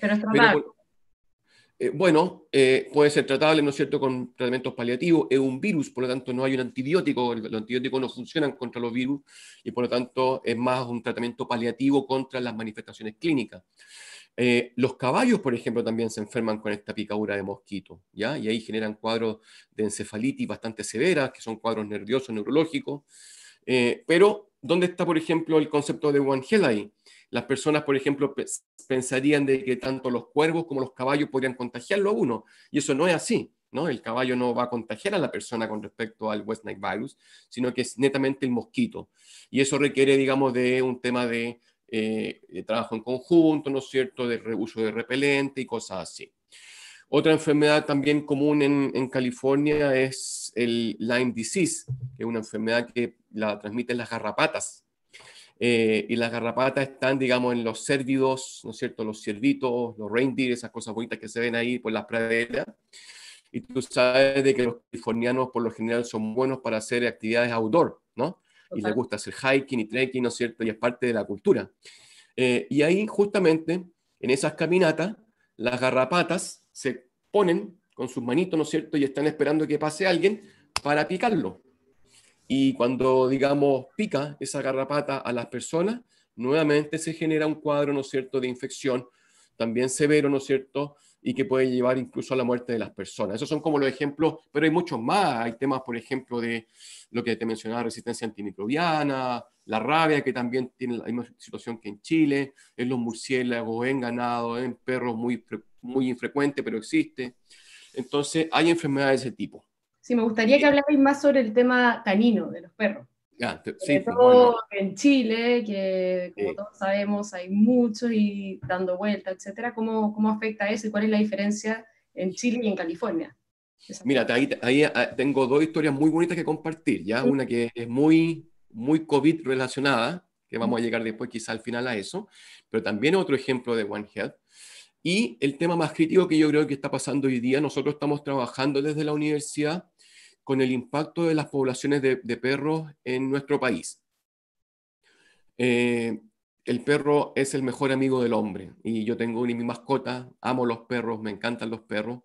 Pero eh, bueno, eh, puede ser tratable, ¿no es cierto?, con tratamientos paliativos, es un virus, por lo tanto no hay un antibiótico, los antibióticos no funcionan contra los virus y por lo tanto es más un tratamiento paliativo contra las manifestaciones clínicas. Eh, los caballos, por ejemplo, también se enferman con esta picadura de mosquito, ¿ya? Y ahí generan cuadros de encefalitis bastante severas, que son cuadros nerviosos, neurológicos. pero, ¿dónde está, por ejemplo, el concepto de One las personas, por ejemplo, pensarían de que tanto los cuervos como los caballos podrían contagiarlo a uno, y eso no es así. ¿no? El caballo no va a contagiar a la persona con respecto al West Nile virus, sino que es netamente el mosquito. Y eso requiere, digamos, de un tema de, eh, trabajo en conjunto, ¿no es cierto?, de uso de repelente y cosas así. Otra enfermedad también común en, en California es el Lyme disease, que es una enfermedad que la transmiten las garrapatas. Eh, y las garrapatas están, digamos, en los cérvidos, ¿no es cierto? Los ciervitos, los reindeer, esas cosas bonitas que se ven ahí por las praderas. Y tú sabes de que los californianos por lo general son buenos para hacer actividades outdoor, ¿no? Y les gusta hacer hiking y trekking, ¿no es cierto? Y es parte de la cultura. Eh, y ahí, justamente, en esas caminatas, las garrapatas se ponen con sus manitos, ¿no es cierto? Y están esperando que pase alguien para picarlo. Y cuando, digamos, pica esa garrapata a las personas, nuevamente se genera un cuadro, ¿no es cierto?, de infección, también severo, ¿no es cierto?, y que puede llevar incluso a la muerte de las personas. Esos son como los ejemplos, pero hay muchos más. Hay temas, por ejemplo, de lo que te mencionaba, resistencia antimicrobiana, la rabia, que también tiene la misma situación que en Chile, en los murciélagos, en ganado, en perros, muy, muy infrecuente, pero existe. Entonces, hay enfermedades de ese tipo. Sí, me gustaría que hablarais más sobre el tema canino de los perros. todo en Chile, que como todos sabemos hay muchos y dando vuelta, etcétera. ¿Cómo, ¿Cómo afecta eso y cuál es la diferencia en Chile y en California? Mira, ahí, ahí, ah, tengo dos historias muy bonitas que compartir, ¿ya? Una que es muy, muy COVID relacionada, que vamos a llegar después quizá al final a eso, pero también otro ejemplo de One Health. Y el tema más crítico que yo creo que está pasando hoy día, nosotros estamos trabajando desde la universidad con el impacto de las poblaciones de, perros en nuestro país. Eh, el perro es el mejor amigo del hombre y yo tengo una mi mascota, amo los perros, me encantan los perros.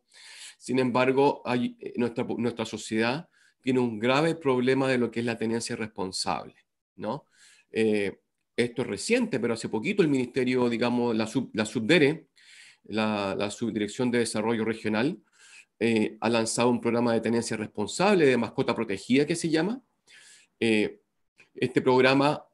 Sin embargo, hay, eh, nuestra, nuestra sociedad tiene un grave problema de lo que es la tenencia responsable, ¿no? Eh, esto es reciente, pero hace poquito el ministerio, digamos, la, subdere, la, Subdirección de Desarrollo Regional, eh, ha lanzado un programa de tenencia responsable de mascota protegida que se llama. Eh, este programa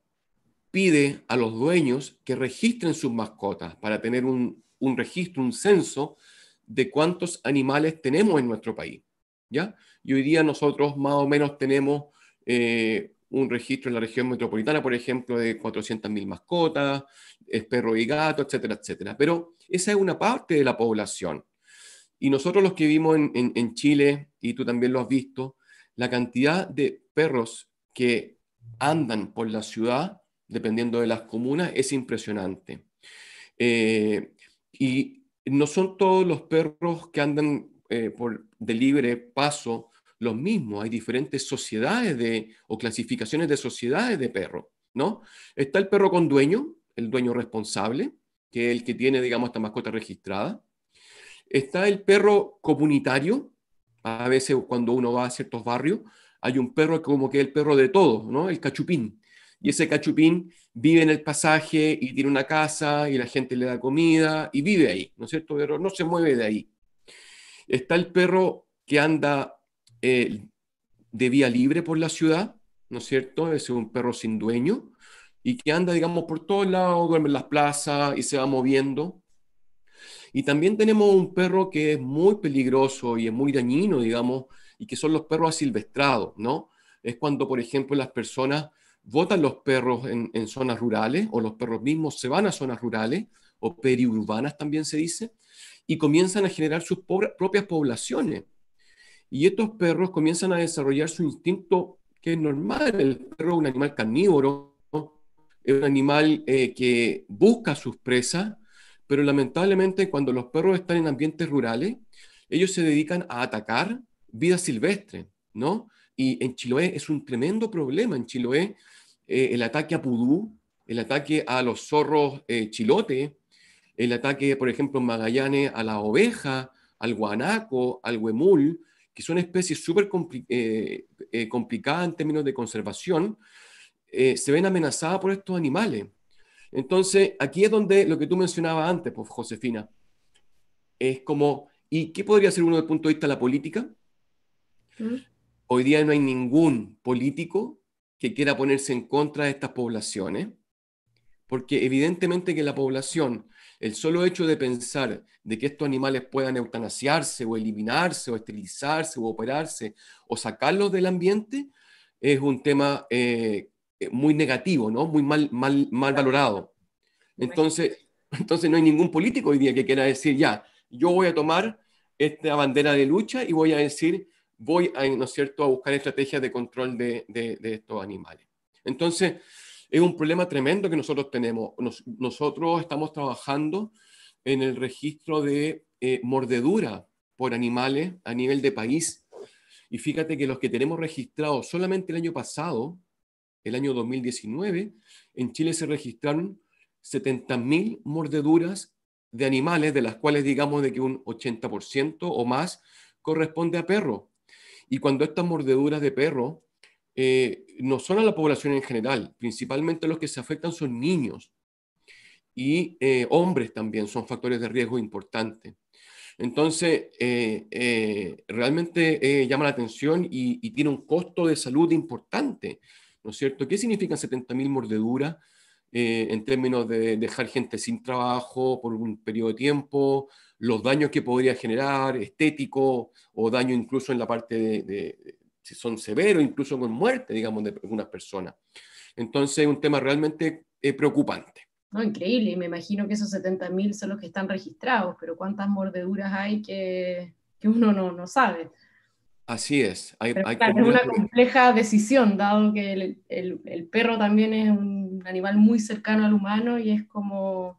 pide a los dueños que registren sus mascotas para tener un, un registro, un censo de cuántos animales tenemos en nuestro país. ¿ya? Y hoy día nosotros más o menos tenemos eh, un registro en la región metropolitana, por ejemplo, de 400.000 mascotas, es perro y gato, etcétera, etcétera. Pero esa es una parte de la población. Y nosotros los que vimos en, en, Chile, y tú también lo has visto, la cantidad de perros que andan por la ciudad, dependiendo de las comunas, es impresionante. Eh, y no son todos los perros que andan eh, por, de libre paso los mismos. Hay diferentes sociedades de, o clasificaciones de sociedades de perros, ¿no? Está el perro con dueño, el dueño responsable, que es el que tiene, digamos, esta mascota registrada. Está el perro comunitario, a veces cuando uno va a ciertos barrios, hay un perro como que es el perro de todos, ¿no? El cachupín. Y ese cachupín vive en el pasaje y tiene una casa y la gente le da comida y vive ahí, ¿no es cierto? Pero no se mueve de ahí. Está el perro que anda eh, de vía libre por la ciudad, ¿no es cierto? Es un perro sin dueño y que anda, digamos, por todos lados, duerme en las plazas y se va moviendo. Y también tenemos un perro que es muy peligroso y es muy dañino, digamos, y que son los perros asilvestrados, ¿no? Es cuando, por ejemplo, las personas votan los perros en, zonas rurales o los perros mismos se van a zonas rurales o periurbanas también se dice, y comienzan a generar sus propias poblaciones. Y estos perros comienzan a desarrollar su instinto que es normal. El perro es un animal carnívoro, es un animal eh, que busca sus presas pero lamentablemente cuando los perros están en ambientes rurales, ellos se dedican a atacar vida silvestre, ¿no? Y en Chiloé es un tremendo problema. En Chiloé, eh, el ataque a pudú, el ataque a los zorros eh, chilote, el ataque, por ejemplo, en Magallanes a la oveja, al guanaco, al huemul, que son especies súper eh, complicadas en términos de conservación, se ven amenazadas por estos animales. Entonces, aquí es donde lo que tú mencionabas antes, pues, Josefina, es como, ¿y qué podría ser uno del punto de vista de la política? Mm. Hoy día no hay ningún político que quiera ponerse en contra de estas poblaciones, porque evidentemente que la población, el solo hecho de pensar de que estos animales puedan eutanasiarse o eliminarse o esterilizarse o operarse o sacarlos del ambiente, es un tema eh, eh, muy negativo, ¿no? Muy mal, mal, mal valorado. Entonces, <laughs> entonces no hay ningún político hoy día que quiera decir, ya, yo voy a tomar esta bandera de lucha y voy a decir, voy a, ¿no es cierto?, a buscar estrategias de control de, de, estos animales. Entonces, es un problema tremendo que nosotros tenemos. nosotros estamos trabajando en el registro de eh, mordedura por animales a nivel de país. Y fíjate que los que tenemos registrados solamente el año pasado, el año 2019, en Chile se registraron 70.000 mordeduras de animales, de las cuales digamos de que un 80% o más corresponde a perro. Y cuando estas mordeduras de perro eh, no son a la población en general, principalmente los que se afectan son niños y eh, hombres también son factores de riesgo importantes. Entonces, eh, realmente llama la atención y, y, tiene un costo de salud importante ¿no es cierto? ¿Qué significan 70.000 mordeduras eh, en términos de dejar gente sin trabajo por un periodo de tiempo, los daños que podría generar, estético o daño incluso en la parte de, si son severos, incluso con muerte, digamos, de algunas personas? Entonces, un tema realmente eh, preocupante. No, increíble, me imagino que esos 70.000 son los que están registrados, pero ¿cuántas mordeduras hay que, que uno no, no sabe? Así es. es una compleja decisión, dado que el, perro también es un animal muy cercano al humano y es como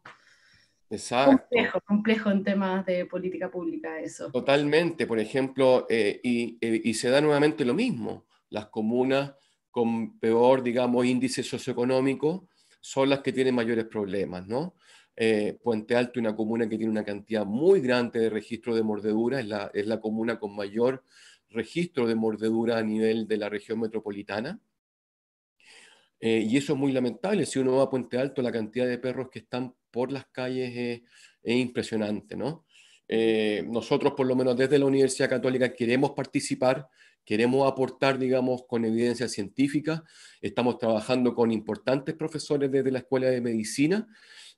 complejo, en temas de política pública eso. Totalmente, por ejemplo, eh, y, eh, y, se da nuevamente lo mismo. Las comunas con peor, digamos, índice socioeconómico son las que tienen mayores problemas, ¿no? Eh, Puente Alto, una comuna que tiene una cantidad muy grande de registro de mordeduras, es la, comuna con mayor registro de mordeduras a nivel de la región metropolitana. Eh, y eso es muy lamentable. Si uno va a Puente Alto, la cantidad de perros que están por las calles es, impresionante, ¿no? Eh, nosotros, por lo menos desde la Universidad Católica, queremos participar Queremos aportar, digamos, con evidencia científica. Estamos trabajando con importantes profesores desde la Escuela de Medicina.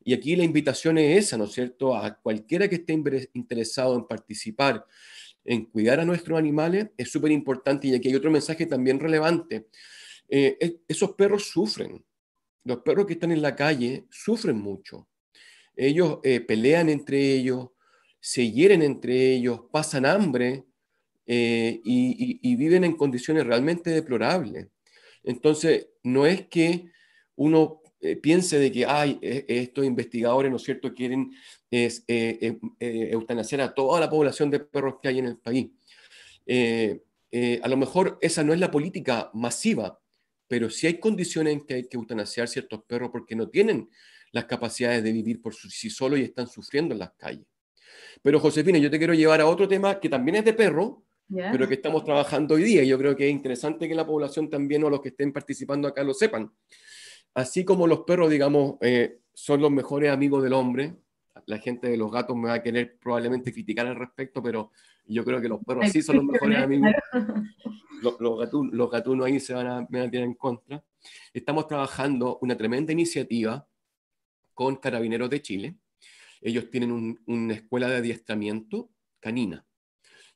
Y aquí la invitación es esa, ¿no es cierto? A cualquiera que esté interesado en participar en cuidar a nuestros animales es súper importante. Y aquí hay otro mensaje también relevante. Eh, esos perros sufren. Los perros que están en la calle sufren mucho. Ellos eh, pelean entre ellos, se hieren entre ellos, pasan hambre, eh, y, viven en condiciones realmente deplorables. Entonces, no es que uno eh, piense de que Ay, e, estos investigadores, ¿no es cierto?, quieren es, eh, em, eutanasiar a toda la población de perros que hay en el país. a lo mejor esa no es la política masiva, pero sí hay condiciones en que hay que eutanasiar ciertos perros porque no tienen las capacidades de vivir por sí solos y están sufriendo en las calles. Pero Josefina, yo te quiero llevar a otro tema que también es de perro, pero que estamos trabajando hoy día. Yo creo que es interesante que la población también o los que estén participando acá lo sepan. Así como los perros, digamos, eh, son los mejores amigos del hombre, la gente de los gatos me va a querer probablemente criticar al respecto, pero yo creo que los perros sí son los mejores amigos. <laughs> Los, los, gatunos, ahí se van a, me en contra. Estamos trabajando una tremenda iniciativa con Carabineros de Chile. Ellos tienen una escuela de adiestramiento canina.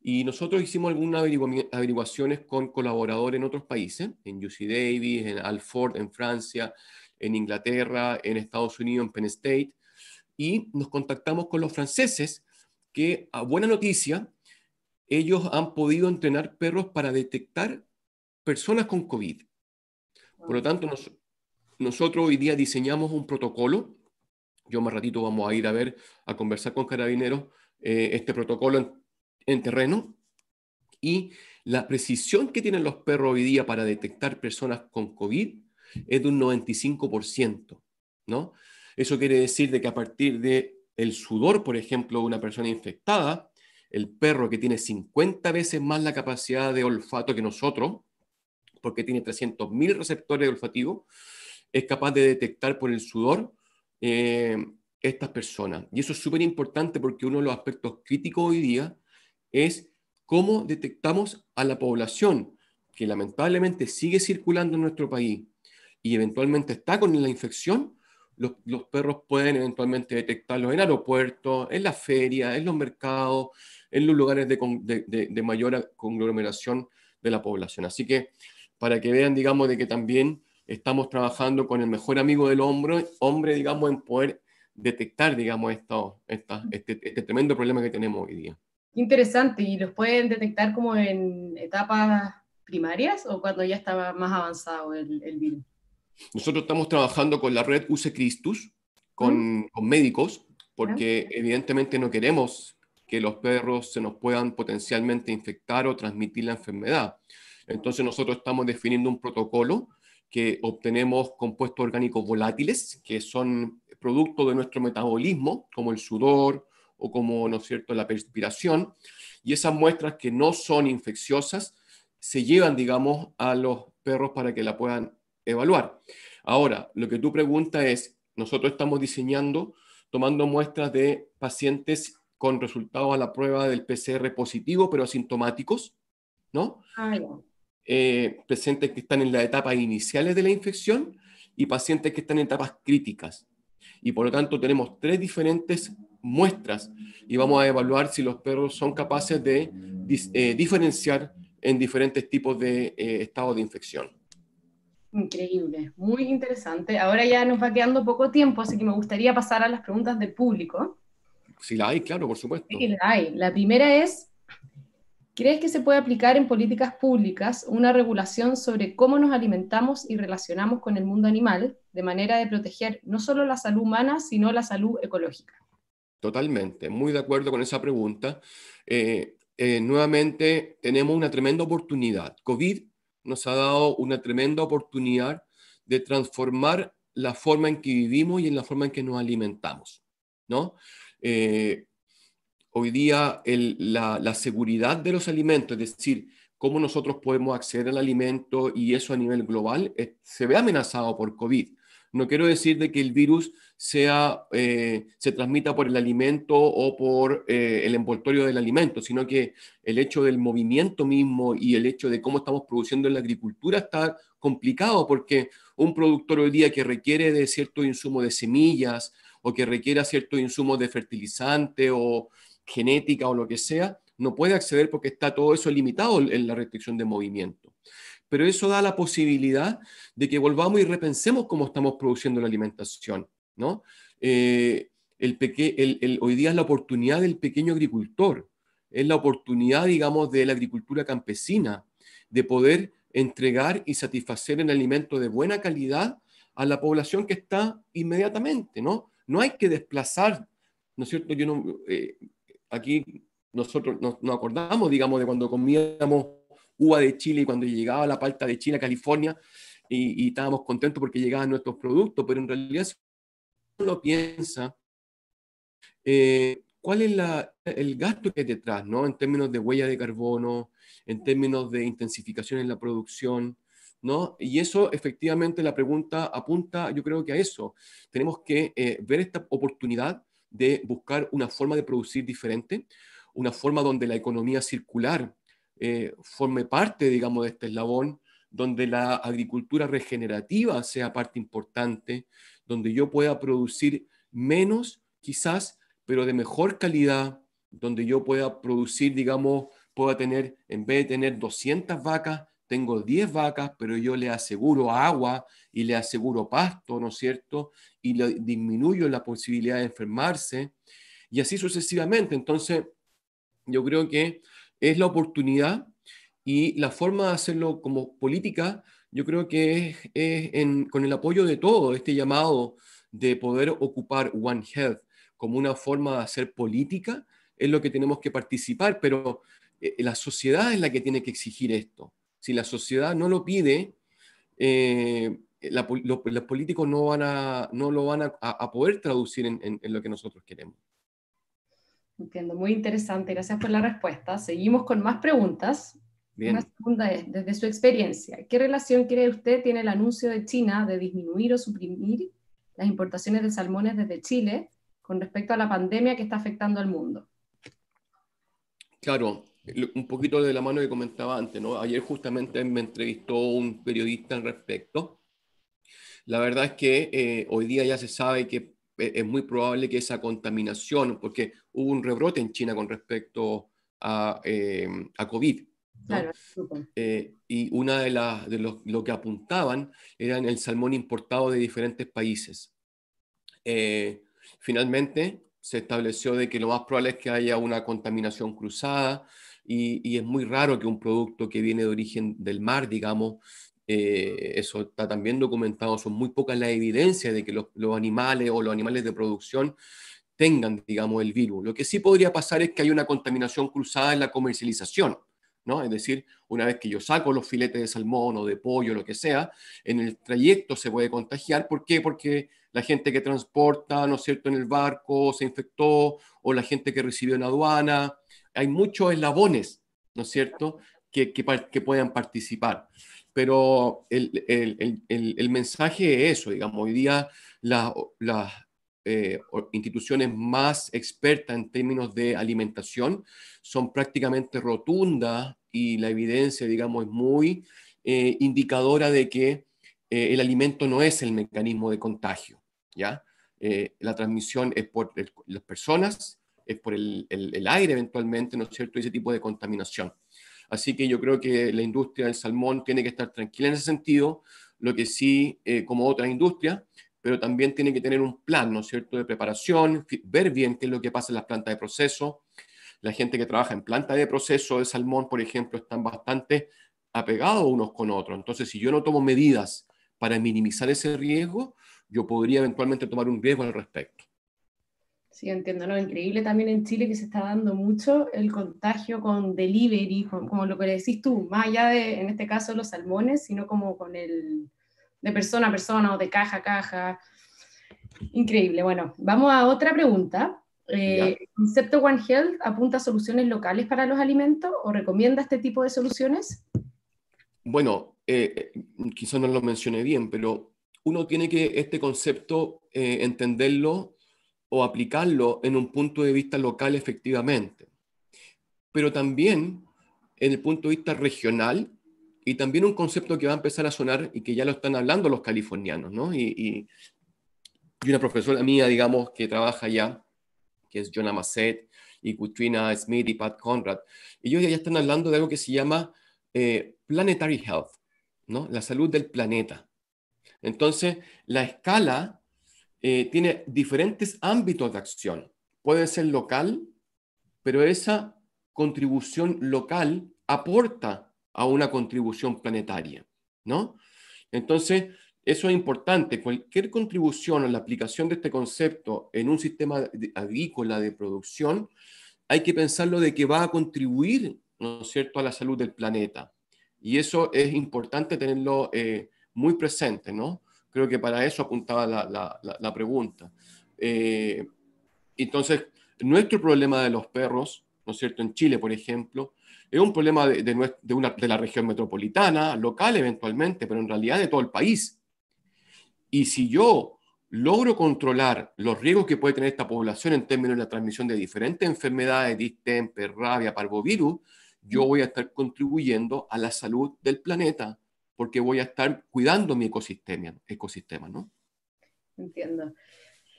Y nosotros hicimos algunas averiguaciones con colaboradores en otros países, en UC Davis, en Alford, en Francia, en Inglaterra, en Estados Unidos, en Penn State, y nos contactamos con los franceses que, a ah, buena noticia, ellos han podido entrenar perros para detectar personas con COVID. Por lo tanto, nosotros hoy día diseñamos un protocolo. Yo más ratito vamos a ir a ver, a conversar con carabineros eh, este protocolo en terreno y la precisión que tienen los perros hoy día para detectar personas con COVID es de un 95%, ¿no? Eso quiere decir de que a partir de el sudor, por ejemplo, de una persona infectada, el perro que tiene 50 veces más la capacidad de olfato que nosotros, porque tiene 300.000 receptores olfativos, es capaz de detectar por el sudor eh, estas personas. Y eso es súper importante porque uno de los aspectos críticos hoy día es cómo detectamos a la población que lamentablemente sigue circulando en nuestro país y eventualmente está con la infección, los, perros pueden eventualmente detectarlos en aeropuertos, en las ferias, en los mercados, en los lugares de, mayor conglomeración de la población. Así que para que vean, digamos, de que también estamos trabajando con el mejor amigo del hombre, hombre, digamos, en poder detectar, digamos, esto, este, este tremendo problema que tenemos hoy día. Interesante, ¿y los pueden detectar como en etapas primarias o cuando ya estaba más avanzado el, virus? Nosotros estamos trabajando con la red UC Christus, mm. con, médicos, porque ah, evidentemente no queremos que los perros se nos puedan potencialmente infectar o transmitir la enfermedad. Entonces nosotros estamos definiendo un protocolo que obtenemos compuestos orgánicos volátiles, que son producto de nuestro metabolismo, como el sudor, o como, ¿no es cierto?, la perspiración. Y esas muestras que no son infecciosas se llevan, digamos, a los perros para que la puedan evaluar. Ahora, lo que tú preguntas es, nosotros estamos diseñando, tomando muestras de pacientes con resultados a la prueba del PCR positivo, pero asintomáticos, ¿no? presentes ah, eh, pacientes que están en las etapas iniciales de la infección y pacientes que están en etapas críticas. Y por lo tanto tenemos tres diferentes muestras y vamos a evaluar si los perros son capaces de eh, diferenciar en diferentes tipos de eh, estado estados de infección. Increíble, muy interesante. Ahora ya nos va quedando poco tiempo, así que me gustaría pasar a las preguntas del público. Si la hay, claro, por supuesto. la hay. La primera es, ¿crees que se puede aplicar en políticas públicas una regulación sobre cómo nos alimentamos y relacionamos con el mundo animal, de manera de proteger no solo la salud humana, sino la salud ecológica? Totalmente, muy de acuerdo con esa pregunta. Eh, eh, nuevamente tenemos una tremenda oportunidad. COVID nos ha dado una tremenda oportunidad de transformar la forma en que vivimos y en la forma en que nos alimentamos, ¿no? Eh, hoy día la, la, seguridad de los alimentos, es decir, cómo nosotros podemos acceder al alimento y eso a nivel global, se ve amenazado por COVID. No quiero decir de que el virus sea, eh, se transmita por el alimento o por eh, el envoltorio del alimento, sino que el hecho del movimiento mismo y el hecho de cómo estamos produciendo en la agricultura está complicado porque un productor hoy día que requiere de cierto insumo de semillas o que requiera cierto insumo de fertilizante o genética o lo que sea, no puede acceder porque está todo eso limitado en la restricción de movimiento pero eso da la posibilidad de que volvamos y repensemos cómo estamos produciendo la alimentación, ¿no? Eh, el hoy día es la oportunidad del pequeño agricultor, es la oportunidad, digamos, de la agricultura campesina, de poder entregar y satisfacer el alimento de buena calidad a la población que está inmediatamente, ¿no? No hay que desplazar, ¿no es cierto? Yo no, eh, aquí nosotros nos, acordamos, digamos, de cuando comíamos uva de Chile y cuando llegaba la palta de Chile a California y, estábamos contentos porque llegaban nuestros productos, pero en realidad uno piensa, eh, ¿cuál es la, el gasto que hay detrás, ¿no? en términos de huella de carbono, en términos de intensificación en la producción? ¿No? Y eso efectivamente la pregunta apunta, yo creo que a eso. Tenemos que eh, ver esta oportunidad de buscar una forma de producir diferente, una forma donde la economía circular eh, forme parte, digamos, de este eslabón, donde la agricultura regenerativa sea parte importante, donde yo pueda producir menos, quizás, pero de mejor calidad, donde yo pueda producir, digamos, pueda tener, en vez de tener 200 vacas, tengo 10 vacas, pero yo le aseguro agua y le aseguro pasto, ¿no es cierto? Y le disminuyo la posibilidad de enfermarse y así sucesivamente. Entonces, yo creo que es la oportunidad y la forma de hacerlo como política, yo creo que es, con el apoyo de todo este llamado de poder ocupar One Health como una forma de hacer política, es lo que tenemos que participar, pero eh, la sociedad es la que tiene que exigir esto. Si la sociedad no lo pide, eh, los, políticos no, van a, no lo van a, poder traducir en lo que nosotros queremos. Entiendo, muy interesante. Gracias por la respuesta. Seguimos con más preguntas. Una segunda es, desde su experiencia, ¿qué relación cree usted tiene el anuncio de China de disminuir o suprimir las importaciones de salmones desde Chile con respecto a la pandemia que está afectando al mundo? Claro, un poquito de la mano que comentaba antes, ¿no? Ayer justamente me entrevistó un periodista al respecto. La verdad es que eh, hoy día ya se sabe que e-, es muy probable que esa contaminación, porque hubo un rebrote en China con respecto a, eh, COVID. Eh, y una de las de lo que apuntaban eran el salmón importado de diferentes países. Eh, finalmente se estableció de que lo más probable es que haya una contaminación cruzada y, y es muy raro que un producto que viene de origen del mar, digamos, eh, eso está también documentado, son muy pocas las evidencias de que los, animales o los animales de producción tengan, digamos, el virus. Lo que sí podría pasar es que hay una contaminación cruzada en la comercialización, ¿no? Es decir, una vez que yo saco los filetes de salmón o de pollo, lo que sea, en el trayecto se puede contagiar. ¿Por qué? Porque la gente que transporta, ¿no es cierto?, en el barco se infectó, o la gente que recibió en aduana. Hay muchos eslabones, ¿no es cierto?, que, que puedan participar pero el, el, el, el, mensaje es eso, digamos, hoy día las, eh, instituciones más expertas en términos de alimentación son prácticamente rotundas y la evidencia, digamos, es muy eh, indicadora de que eh, el alimento no es el mecanismo de contagio, ¿ya? la transmisión es por las personas, es por el, aire eventualmente, ¿no es cierto?, ese tipo de contaminación. Así que yo creo que la industria del salmón tiene que estar tranquila en ese sentido, lo que sí, eh, como otra industria, pero también tiene que tener un plan, ¿no es cierto?, de preparación, ver bien qué es lo que pasa en las plantas de proceso. La gente que trabaja en plantas de proceso de salmón, por ejemplo, están bastante apegados unos con otros. Entonces, si yo no tomo medidas para minimizar ese riesgo, yo podría eventualmente tomar un riesgo al respecto. Sí, entiendo, ¿no? Increíble también en Chile que se está dando mucho el contagio con delivery, como lo que le decís tú, más allá de, en este caso, los salmones, sino como con el de persona a persona o de caja a caja. Increíble. Bueno, vamos a otra pregunta. Eh, concepto One Health apunta a soluciones locales para los alimentos o recomienda este tipo de soluciones? Bueno, eh, quizás no lo mencioné bien, pero uno tiene que este concepto eh, entenderlo o aplicarlo en un punto de vista local efectivamente, pero también en el punto de vista regional y también un concepto que va a empezar a sonar y que ya lo están hablando los californianos, ¿no? Y, una profesora mía, digamos, que trabaja allá, que es Jonah Masset y Katrina Smith y Pat Conrad, ellos ya están hablando de algo que se llama eh, planetary health, ¿no? La salud del planeta. Entonces, la escala eh, tiene diferentes ámbitos de acción. Puede ser local, pero esa contribución local aporta a una contribución planetaria, ¿no? Entonces, eso es importante. Cualquier contribución a la aplicación de este concepto en un sistema agrícola de producción, hay que pensarlo de que va a contribuir, ¿no es cierto?, a la salud del planeta. Y eso es importante tenerlo eh, muy presente, ¿no? Creo que para eso apuntaba la, pregunta. Eh, entonces, nuestro problema de los perros, ¿no es cierto?, en Chile, por ejemplo, es un problema de, de la región metropolitana, local eventualmente, pero en realidad de todo el país. Y si yo logro controlar los riesgos que puede tener esta población en términos de la transmisión de diferentes enfermedades, distemper, rabia, parvovirus, yo mm. voy a estar contribuyendo a la salud del planeta porque voy a estar cuidando mi ecosistema, ecosistema ¿no? Entiendo.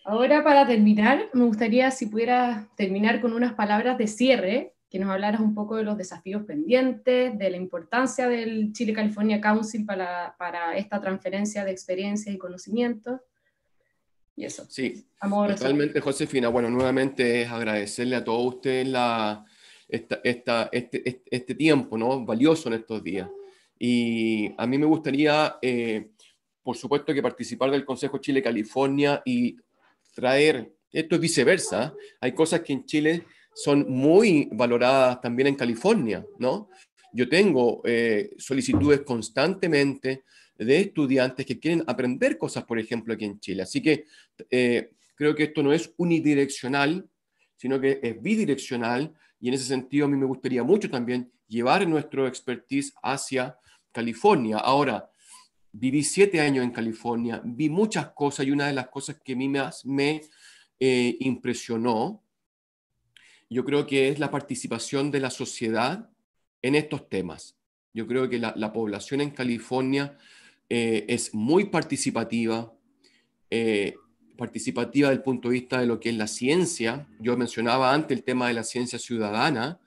Ahora para terminar, me gustaría si pudiera, terminar con unas palabras de cierre, que nos hablaras un poco de los desafíos pendientes, de la importancia del Chile California Council para, para esta transferencia de experiencias y conocimientos. Y eso. Sí, Amor, totalmente, Josefina. Bueno, nuevamente es agradecerle a todos ustedes la, esta, este, este, este tiempo ¿no? valioso en estos días. Y a mí me gustaría, eh, por supuesto, que participar del Consejo Chile-California y traer, esto es viceversa, hay cosas que en Chile son muy valoradas también en California, ¿no? Yo tengo eh, solicitudes constantemente de estudiantes que quieren aprender cosas, por ejemplo, aquí en Chile. Así que eh, creo que esto no es unidireccional, sino que es bidireccional y en ese sentido a mí me gustaría mucho también llevar nuestro expertise hacia California. Ahora, viví siete años en California, vi muchas cosas y una de las cosas que a mí me, eh, impresionó, yo creo que es la participación de la sociedad en estos temas. Yo creo que la, población en California eh, es muy participativa, eh, participativa del punto de vista de lo que es la ciencia. Yo mencionaba antes el tema de la ciencia ciudadana.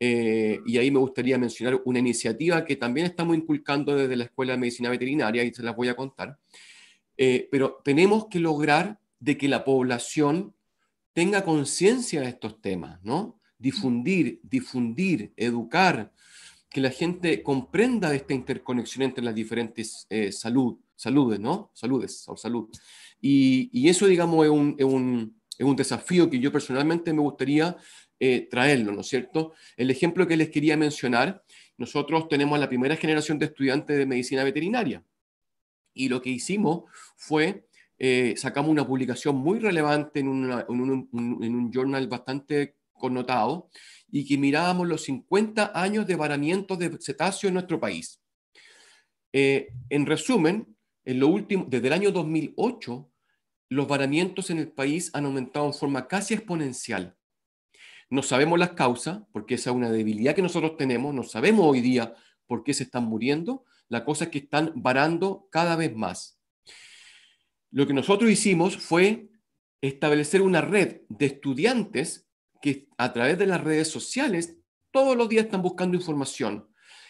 Eh, y ahí me gustaría mencionar una iniciativa que también estamos inculcando desde la Escuela de Medicina Veterinaria y se las voy a contar. Eh, pero tenemos que lograr de que la población tenga conciencia de estos temas, ¿no? Difundir, difundir, educar, que la gente comprenda esta interconexión entre las diferentes eh, salud, saludes, ¿no? Saludes o salud. Y, y eso, digamos, es un, es un, es un desafío que yo personalmente me gustaría eh, traerlo, ¿no es cierto? El ejemplo que les quería mencionar, nosotros tenemos la primera generación de estudiantes de medicina veterinaria y lo que hicimos fue eh, sacamos una publicación muy relevante en, un, journal bastante connotado y que mirábamos los 50 años de varamientos de cetáceos en nuestro país. Eh, en resumen, desde el año 2008, los varamientos en el país han aumentado en forma casi exponencial. No sabemos las causas, porque esa es una debilidad que nosotros tenemos, no sabemos hoy día por qué se están muriendo. La cosa es que están varando cada vez más. Lo que nosotros hicimos fue establecer una red de estudiantes que a través de las redes sociales todos los días están buscando información.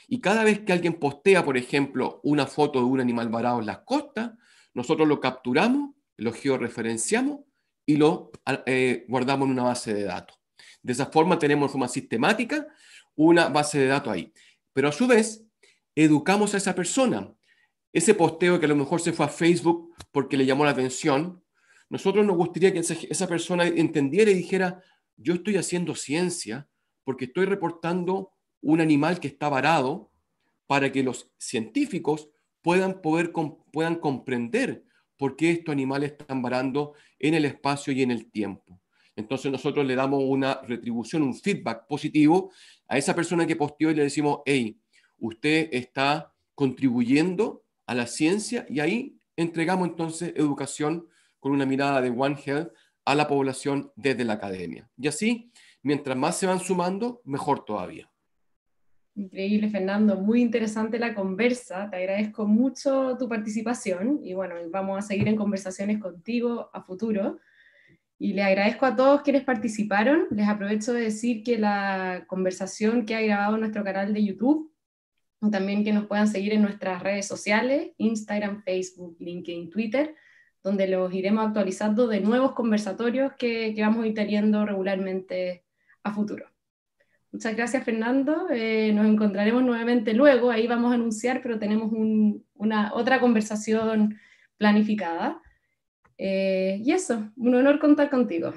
Y cada vez que alguien postea, por ejemplo, una foto de un animal varado en las costas, nosotros lo capturamos, lo georreferenciamos y lo eh, guardamos en una base de datos. De esa forma tenemos una sistemática una base de datos ahí. Pero a su vez, educamos a esa persona. Ese posteo que a lo mejor se fue a Facebook porque le llamó la atención, nosotros nos gustaría que esa persona entendiera y dijera, yo estoy haciendo ciencia porque estoy reportando un animal que está varado para que los científicos puedan, poder, puedan comprender por qué estos animales están varando en el espacio y en el tiempo. Entonces nosotros le damos una retribución, un feedback positivo a esa persona que posteó y le decimos, hey, usted está contribuyendo a la ciencia y ahí entregamos entonces educación con una mirada de One Health a la población desde la academia. Y así, mientras más se van sumando, mejor todavía. Increíble, Fernando. Muy interesante la conversa. Te agradezco mucho tu participación y bueno, vamos a seguir en conversaciones contigo a futuro. Y le agradezco a todos quienes participaron. Les aprovecho de decir que la conversación que ha grabado nuestro canal de YouTube, también que nos puedan seguir en nuestras redes sociales, Instagram, Facebook, LinkedIn, Twitter, donde los iremos actualizando de nuevos conversatorios que, vamos a ir teniendo regularmente a futuro. Muchas gracias, Fernando. Eh, nos encontraremos nuevamente luego. Ahí vamos a anunciar, pero tenemos una otra conversación planificada. Eh, y eso, un honor contar contigo.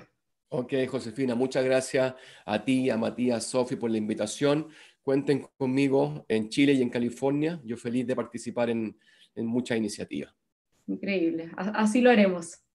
Ok, Josefina, muchas gracias a ti, a Matías, Sofi por la invitación. Cuenten conmigo en Chile y en California. Yo feliz de participar en, en muchas iniciativas. Increíble, así lo haremos.